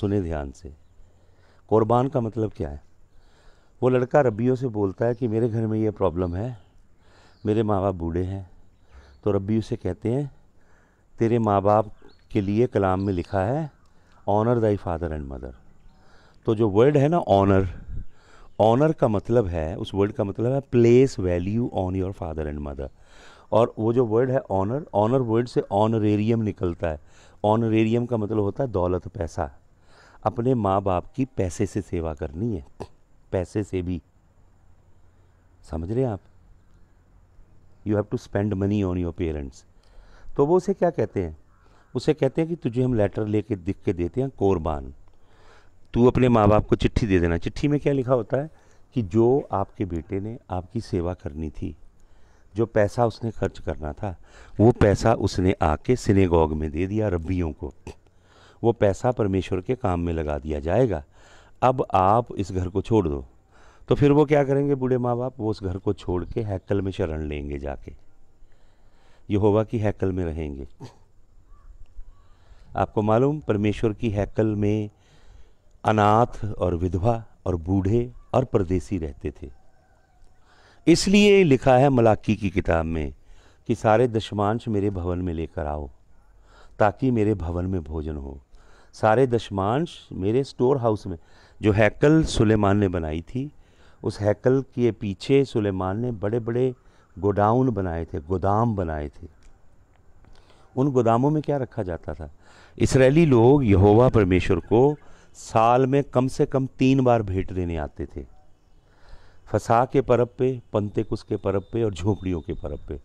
सुने ध्यान से कुरबान का मतलब क्या है वो लड़का रब्बियों से बोलता है कि मेरे घर में ये प्रॉब्लम है मेरे माँ बाप बूढ़े हैं तो रब्बी उसे कहते हैं तेरे माँ बाप के लिए कलाम में लिखा है honour thy father and mother तो जो वर्ड है ना ऑनर ऑनर का मतलब है उस वर्ड का मतलब है place value on your father and mother और वो जो वर्ड है ऑनर ऑनर वर्ड से ऑनरेरियम निकलता है ऑनरेरियम का मतलब होता है दौलत पैसा अपने माँ बाप की पैसे से सेवा करनी है पैसे से भी समझ रहे हैं आप you have to spend money on your parents तो वो उसे क्या कहते हैं उसे कहते हैं कि तुझे हम लेटर लेके दिख के देते हैं कौरबान तू अपने माँ बाप को चिट्ठी दे देना चिट्ठी में क्या लिखा होता है कि जो आपके बेटे ने आपकी सेवा करनी थी जो पैसा उसने खर्च करना था वो पैसा उसने आके सिनेगॉग में दे दिया रब्बियों को वो पैसा परमेश्वर के काम में लगा दिया जाएगा अब आप इस घर को छोड़ दो तो फिर वो क्या करेंगे बूढ़े माँ बाप वो उस घर को छोड़ के हैकल में शरण लेंगे जाके ये होगा कि हैकल में रहेंगे आपको मालूम परमेश्वर की हैकल में अनाथ और विधवा और बूढ़े और परदेसी रहते थे इसलिए लिखा है मलाकी की किताब में कि सारे दशमांश मेरे भवन में लेकर आओ ताकि मेरे भवन में भोजन हो सारे दशमांश मेरे स्टोर हाउस में जो हैकल सुलेमान ने बनाई थी उस हैकल के पीछे सुलेमान ने बड़े बड़े गोडाउन बनाए थे गोदाम बनाए थे उन गोदामों में क्या रखा जाता था इसराइली लोग यहोवा परमेश्वर को साल में कम से कम तीन बार भेंट देने आते थे फसा के परब पे पंते कुछ के परब पे और झोपड़ियों के परब पे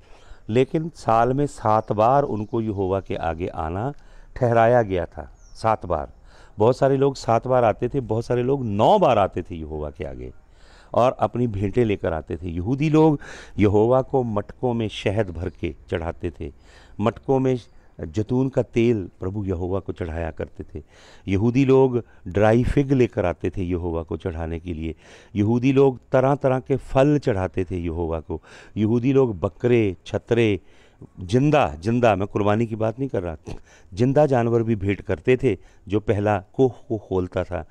लेकिन साल में सात बार उनको यहोवा के आगे आना ठहराया गया था सात बार बहुत सारे लोग सात बार आते थे बहुत सारे लोग नौ बार आते थे यहोवा के आगे और अपनी भेंटें लेकर आते थे यहूदी लोग यहोवा को मटकों में शहद भर के चढ़ाते थे मटकों में जतून का तेल प्रभु यहोवा को चढ़ाया करते थे यहूदी लोग ड्राई फिग लेकर आते थे यहोवा को चढ़ाने के लिए यहूदी लोग तरह तरह के फल चढ़ाते थे यहोवा को यहूदी लोग बकरे छतरे जिंदा जिंदा मैं कुर्बानी की बात नहीं कर रहा जिंदा जानवर भी भेंट करते थे जो पहला कोह को खोलता था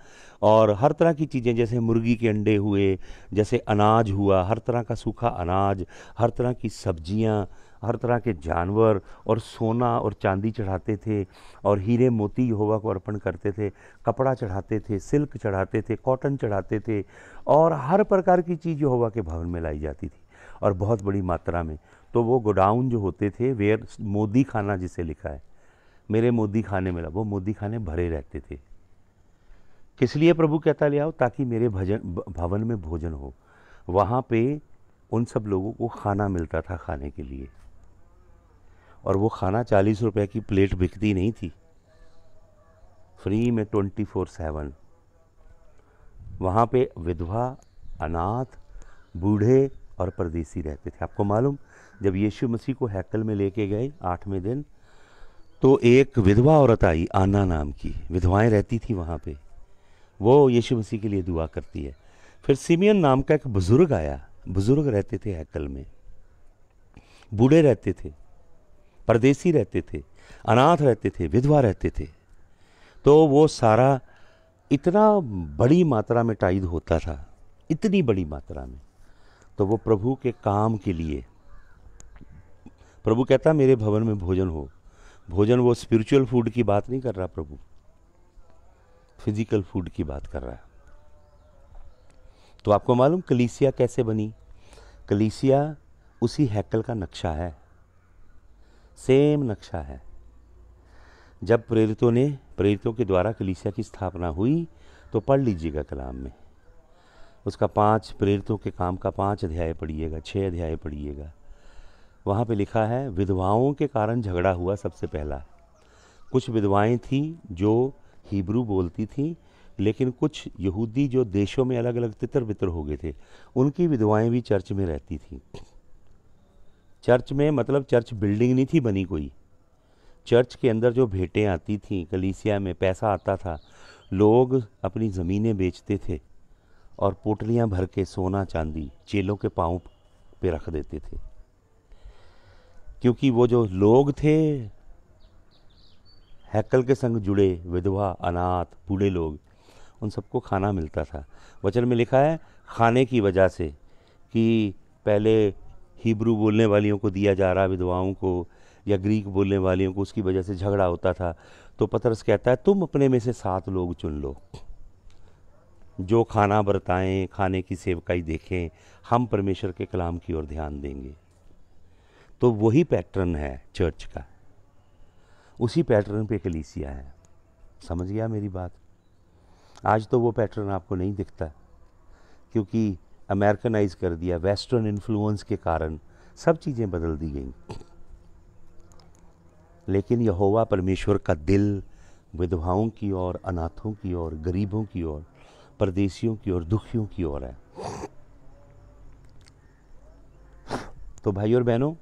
और हर तरह की चीज़ें जैसे मुर्गी के अंडे हुए जैसे अनाज हुआ हर तरह का सूखा अनाज हर तरह की सब्जियां हर तरह के जानवर और सोना और चांदी चढ़ाते थे और हीरे मोती यहोवा को अर्पण करते थे कपड़ा चढ़ाते थे सिल्क चढ़ाते थे कॉटन चढ़ाते थे और हर प्रकार की चीज़ यहोवा के भवन में लाई जाती थी और बहुत बड़ी मात्रा में तो वो गोडाउन जो होते थे वेयर मोदी खाना जिसे लिखा है मेरे मोदी खाने में वो मोदी खाने भरे रहते थे किस लिए प्रभु कहता ले आओ ताकि मेरे भजन भवन में भोजन हो वहाँ पे उन सब लोगों को खाना मिलता था खाने के लिए और वो खाना चालीस रुपए की प्लेट बिकती नहीं थी फ्री में ट्वेंटी फोर सेवन वहाँ पे विधवा अनाथ बूढ़े और परदेसी रहते थे आपको मालूम जब यीशु मसीह को हैकल में लेके गए आठवें दिन तो एक विधवा औरत आई आना नाम की विधवाएं रहती थी वहाँ पे वो यीशु मसीह के लिए दुआ करती है फिर सिमियन नाम का एक बुज़ुर्ग आया बुज़ुर्ग रहते थे हैकल में बूढ़े रहते थे परदेसी रहते थे अनाथ रहते थे विधवा रहते थे तो वो सारा इतना बड़ी मात्रा में टाइद होता था इतनी बड़ी मात्रा में तो वो प्रभु के काम के लिए प्रभु कहता मेरे भवन में भोजन हो भोजन वो स्पिरिचुअल फूड की बात नहीं कर रहा प्रभु फिजिकल फूड की बात कर रहा है तो आपको मालूम कलीसिया कैसे बनी कलीसिया उसी हैकल का नक्शा है सेम नक्शा है जब प्रेरितों ने प्रेरितों के द्वारा कलीसिया की स्थापना हुई तो पढ़ लीजिएगा कलाम में उसका पाँच प्रेरितों के काम का पाँच अध्याय पढ़िएगा छः अध्याय पढ़िएगा वहाँ पे लिखा है विधवाओं के कारण झगड़ा हुआ सबसे पहला कुछ विधवाएं थीं जो हिब्रू बोलती थीं लेकिन कुछ यहूदी जो देशों में अलग अलग तितर बितर हो गए थे उनकी विधवाएं भी चर्च में रहती थीं चर्च में मतलब चर्च बिल्डिंग नहीं थी बनी कोई चर्च के अंदर जो भेंटें आती थी कलीसिया में पैसा आता था लोग अपनी ज़मीनें बेचते थे और पोटलियाँ भर के सोना चांदी चेलों के पाँव पे रख देते थे क्योंकि वो जो लोग थे हैकल के संग जुड़े विधवा अनाथ बूढ़े लोग उन सबको खाना मिलता था वचन में लिखा है खाने की वजह से कि पहले हिब्रू बोलने वालियों को दिया जा रहा विधवाओं को या ग्रीक बोलने वालियों को उसकी वजह से झगड़ा होता था तो पतरस कहता है तुम अपने में से सात लोग चुन लो जो खाना बरताएं खाने की सेवकाई देखें हम परमेश्वर के कलाम की ओर ध्यान देंगे तो वही पैटर्न है चर्च का उसी पैटर्न पे कलीसिया है समझ गया मेरी बात आज तो वो पैटर्न आपको नहीं दिखता क्योंकि अमेरिकनाइज कर दिया वेस्टर्न इन्फ्लुएंस के कारण सब चीज़ें बदल दी गई लेकिन यह परमेश्वर का दिल विधवाओं की ओर अनाथों की ओर गरीबों की ओर परदेशियों की ओर दुखियों की ओर है तो भाई और बहनों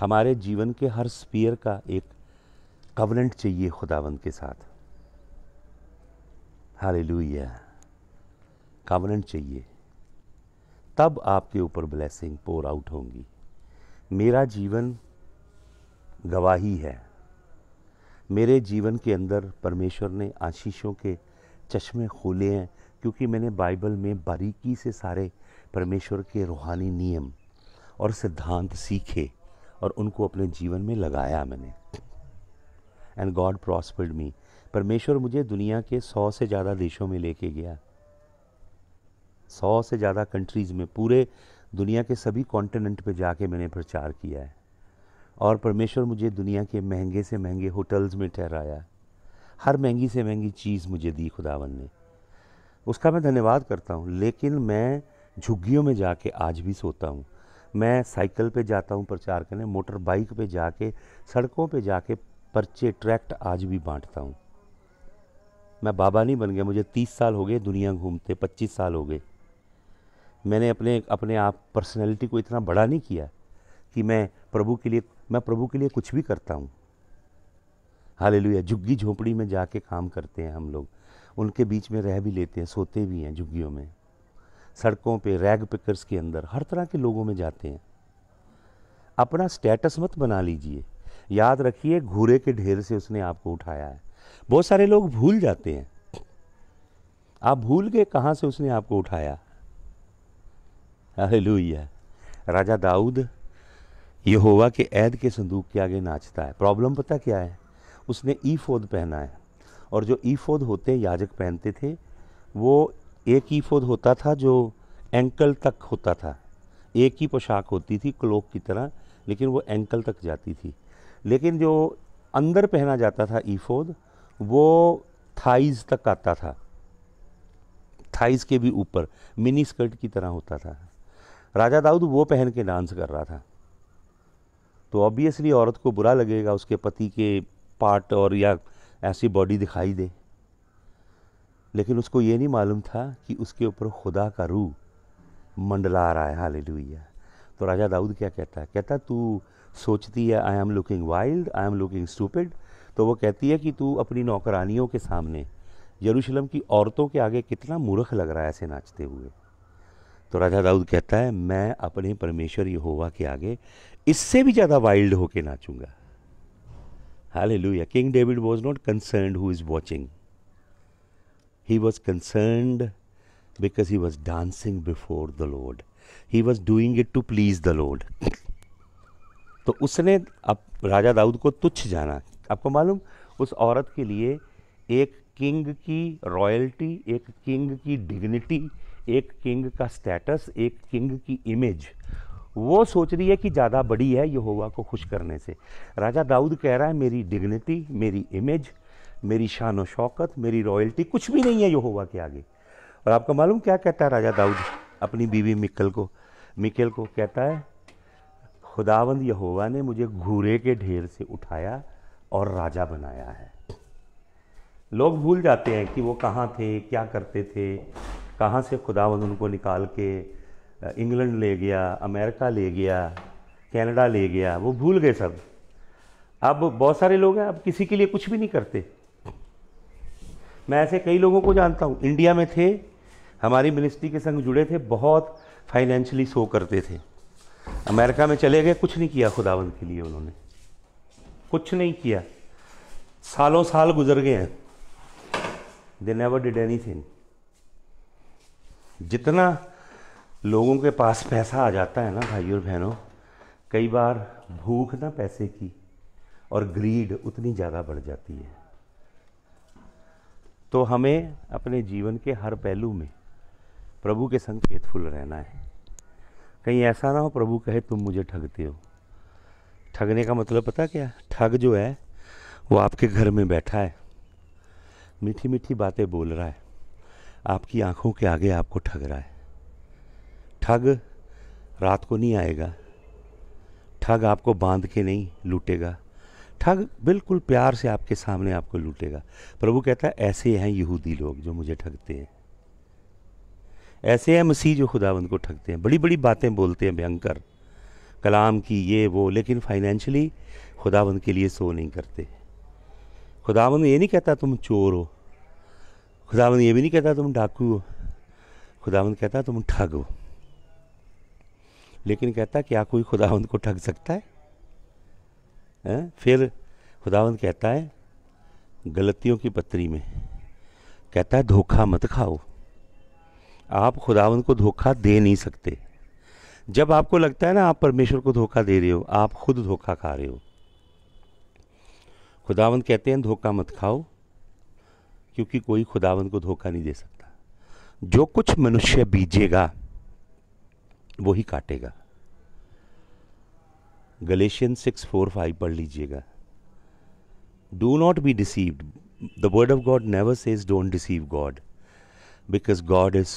हमारे जीवन के हर स्पीयर का एक कवनेंट चाहिए खुदावंद के साथ हालेलुया कवनेंट चाहिए तब आपके ऊपर ब्लेसिंग पोर आउट होंगी मेरा जीवन गवाही है मेरे जीवन के अंदर परमेश्वर ने आशीषों के चश्मे खोले हैं क्योंकि मैंने बाइबल में बारीकी से सारे परमेश्वर के रूहानी नियम और सिद्धांत सीखे और उनको अपने जीवन में लगाया मैंने एंड गॉड प्रॉस्पर्ड मी परमेश्वर मुझे दुनिया के सौ से ज़्यादा देशों में लेके गया सौ से ज़्यादा कंट्रीज़ में पूरे दुनिया के सभी कॉन्टिनेंट पे जाके मैंने प्रचार किया है और परमेश्वर मुझे दुनिया के महंगे से महंगे होटल्स में ठहराया हर महंगी से महंगी चीज़ मुझे दी खुदावन ने उसका मैं धन्यवाद करता हूँ लेकिन मैं झुग्गियों में जाके आज भी सोता हूँ मैं साइकिल पे जाता हूँ प्रचार करने मोटर बाइक पे जाके सड़कों पे जाके पर्चे ट्रैक्ट आज भी बांटता हूँ मैं बाबा नहीं बन गया मुझे तीस साल हो गए दुनिया घूमते पच्चीस साल हो गए मैंने अपने अपने आप पर्सनैलिटी को इतना बड़ा नहीं किया कि मैं प्रभु के लिए मैं प्रभु के लिए कुछ भी करता हूँ हाल लुया झुग्गी झोंपड़ी में जाके काम करते हैं हम लोग उनके बीच में रह भी लेते हैं सोते भी हैं झुग्गियों में सड़कों पे रैग पिकर्स के अंदर हर तरह के लोगों में जाते हैं अपना स्टेटस मत बना लीजिए याद रखिए घूरे के ढेर से उसने आपको उठाया है बहुत सारे लोग भूल जाते हैं आप भूल गए कहाँ से उसने आपको उठाया हालेलुया राजा दाऊद यहोवा के ऐद के संदूक के आगे नाचता है प्रॉब्लम पता क्या है उसने ईफोद पहना है और जो ईफोद होते याजक पहनते थे वो एक ईफोद होता था जो एंकल तक होता था एक ही पोशाक होती थी क्लोक की तरह लेकिन वो एंकल तक जाती थी लेकिन जो अंदर पहना जाता था ईफोद वो थाइज तक आता था थाइज के भी ऊपर मिनी स्कर्ट की तरह होता था राजा दाऊद वो पहन के डांस कर रहा था तो ऑब्वियसली औरत को बुरा लगेगा उसके पति के पार्ट और या ऐसी बॉडी दिखाई दे लेकिन उसको ये नहीं मालूम था कि उसके ऊपर खुदा का रूह मंडला रहा है हाल तो राजा दाऊद क्या कहता है कहता तू सोचती है I am looking wild I am looking stupid तो वो कहती है कि तू अपनी नौकरानियों के सामने यरूशलम की औरतों के आगे कितना मूर्ख लग रहा है ऐसे नाचते हुए तो राजा दाऊद कहता है मैं अपने परमेश्वर यहोवा के आगे इससे भी ज़्यादा वाइल्ड होके नाचूंगा hallelujah king David was not concern who is watching he was concern because he was dancing before the lord he was doing it to please the lord तो उसने अब राजा दाऊद को तुच्छ जाना आपको मालूम उस औरत के लिए एक किंग की रॉयल्टी एक किंग की डिग्निटी एक किंग का स्टेटस एक किंग की इमेज वो सोच रही है कि ज़्यादा बड़ी है यहोवा को खुश करने से राजा दाऊद कह रहा है मेरी डिग्निटी मेरी इमेज मेरी शान व शौकत मेरी रॉयल्टी कुछ भी नहीं है यहोवा के आगे और आपका मालूम क्या कहता है राजा दाऊद अपनी बीवी मिकल को मिकल को कहता है खुदावंद यहोवा ने मुझे घूरे के ढेर से उठाया और राजा बनाया है लोग भूल जाते हैं कि वो कहाँ थे क्या करते थे कहाँ से खुदावंद उनको निकाल के इंग्लैंड ले गया अमेरिका ले गया कनाडा ले गया वो भूल गए सब अब बहुत सारे लोग हैं अब किसी के लिए कुछ भी नहीं करते मैं ऐसे कई लोगों को जानता हूँ इंडिया में थे हमारी मिनिस्ट्री के संग जुड़े थे बहुत फाइनेंशियली शो करते थे अमेरिका में चले गए कुछ नहीं किया खुदावंद के लिए उन्होंने कुछ नहीं किया सालों साल गुजर गए हैं they never did anything जितना लोगों के पास पैसा आ जाता है ना भाई और बहनों कई बार भूख ना पैसे की और ग्रीड उतनी ज़्यादा बढ़ जाती है तो हमें अपने जीवन के हर पहलू में प्रभु के संग फेथफुल रहना है कहीं ऐसा ना हो प्रभु कहे तुम मुझे ठगते हो ठगने का मतलब पता क्या ठग जो है वो आपके घर में बैठा है मीठी मीठी बातें बोल रहा है आपकी आंखों के आगे आपको ठग रहा है ठग रात को नहीं आएगा ठग आपको बांध के नहीं लूटेगा ठग बिल्कुल प्यार से आपके सामने आपको लूटेगा प्रभु कहता है ऐसे हैं यहूदी लोग जो मुझे ठगते हैं ऐसे हैं मसीह जो खुदावंद को ठगते हैं बड़ी बड़ी बातें बोलते हैं भयंकर कलाम की ये वो लेकिन फाइनेंशियली खुदावंद के लिए सो नहीं करते खुदावंद ये नहीं कहता तुम चोर हो खुदावन ये भी नहीं कहता तुम डाकू हो खुदावन कहता तुम ठग हो लेकिन कहता क्या कोई खुदावन को ठग सकता है आ? फिर खुदावन कहता है गलतियों की पत्री में कहता है धोखा मत खाओ आप खुदावन को धोखा दे नहीं सकते जब आपको लगता है ना आप परमेश्वर को धोखा दे रहे हो आप खुद धोखा खा रहे हो खुदावन कहते हैं धोखा मत खाओ क्योंकि कोई खुदावन को धोखा नहीं दे सकता जो कुछ मनुष्य बीजेगा वो ही काटेगा गलेशियन सिक्स फोर फाइव पढ़ लीजिएगा do not be deceived the word of God never says don't deceive God because God is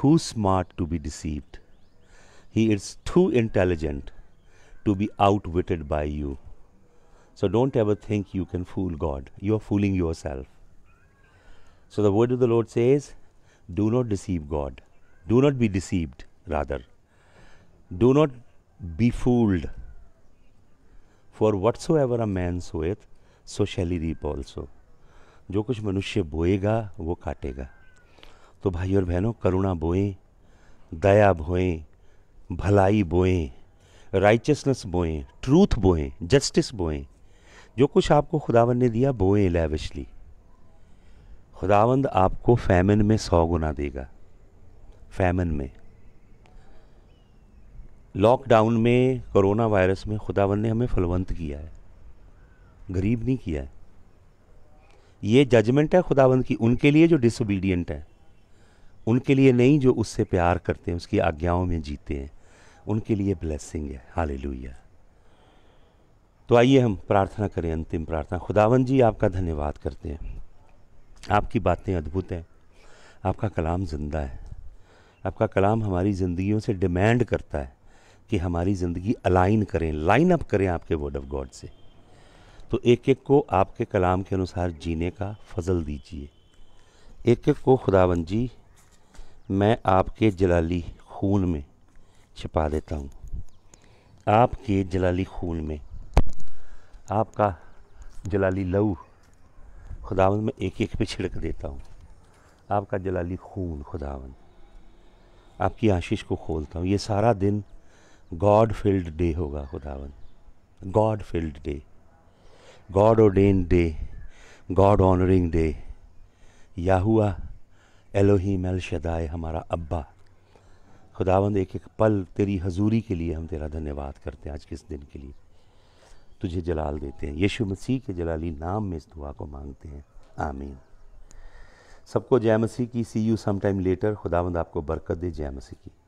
too smart to be deceived he is too intelligent to be outwitted by you so don't ever think you can fool God you are fooling yourself So the word of the Lord says, Do not deceive God. Do not be deceived, rather. Do not be fooled. For whatsoever a man soweth, so shall he reap also. जो कुछ मनुष्य बोएगा वो काटेगा तो भाई और बहनों करुणा बोएं दया बोएं भलाई बोएं राइचसनेस बोएं ट्रूथ बोएं जस्टिस बोएं जो कुछ आपको खुदावन ने दिया बोएं लेविशली खुदावंद आपको फैमिन में सौ गुना देगा फैमिन में लॉकडाउन में कोरोना वायरस में खुदावंद ने हमें फलवंत किया है गरीब नहीं किया है ये जजमेंट है खुदावंद की उनके लिए जो डिसोबीडियंट है उनके लिए नहीं जो उससे प्यार करते हैं उसकी आज्ञाओं में जीते हैं उनके लिए ब्लेसिंग है हाल तो आइए हम प्रार्थना करें अंतिम प्रार्थना खुदावन जी आपका धन्यवाद करते हैं आपकी बातें अद्भुत हैं आपका कलाम ज़िंदा है आपका कलाम हमारी ज़िंदगियों से डिमांड करता है कि हमारी ज़िंदगी अलाइन करें लाइन अप करें आपके वर्ड ऑफ गॉड से तो एक एक को आपके कलाम के अनुसार जीने का फजल दीजिए एक एक को खुदावन जी मैं आपके जलाली खून में छिपा देता हूँ आपके जलाली खून में आपका जलाली लहू खुदावन मैं एक एक पे छिड़क देता हूँ आपका जलाली खून खुदावन आपकी आशीष को खोलता हूँ ये सारा दिन गॉड फील्ड डे होगा खुदावन गॉड फील्ड डे गॉड ओडेन डे गॉड ऑनरिंग डे हुआ एलोही मेल शदाय हमारा अब्बा खुदावंद एक एक पल तेरी हजूरी के लिए हम तेरा धन्यवाद करते हैं आज के इस दिन के लिए तुझे जलाल देते हैं यीशु मसीह के जलाली नाम में इस दुआ को मांगते हैं आमीन सबको जय मसीह की सी यू समाइम लेटर खुदावंद आपको बरकत दे जय मसीह की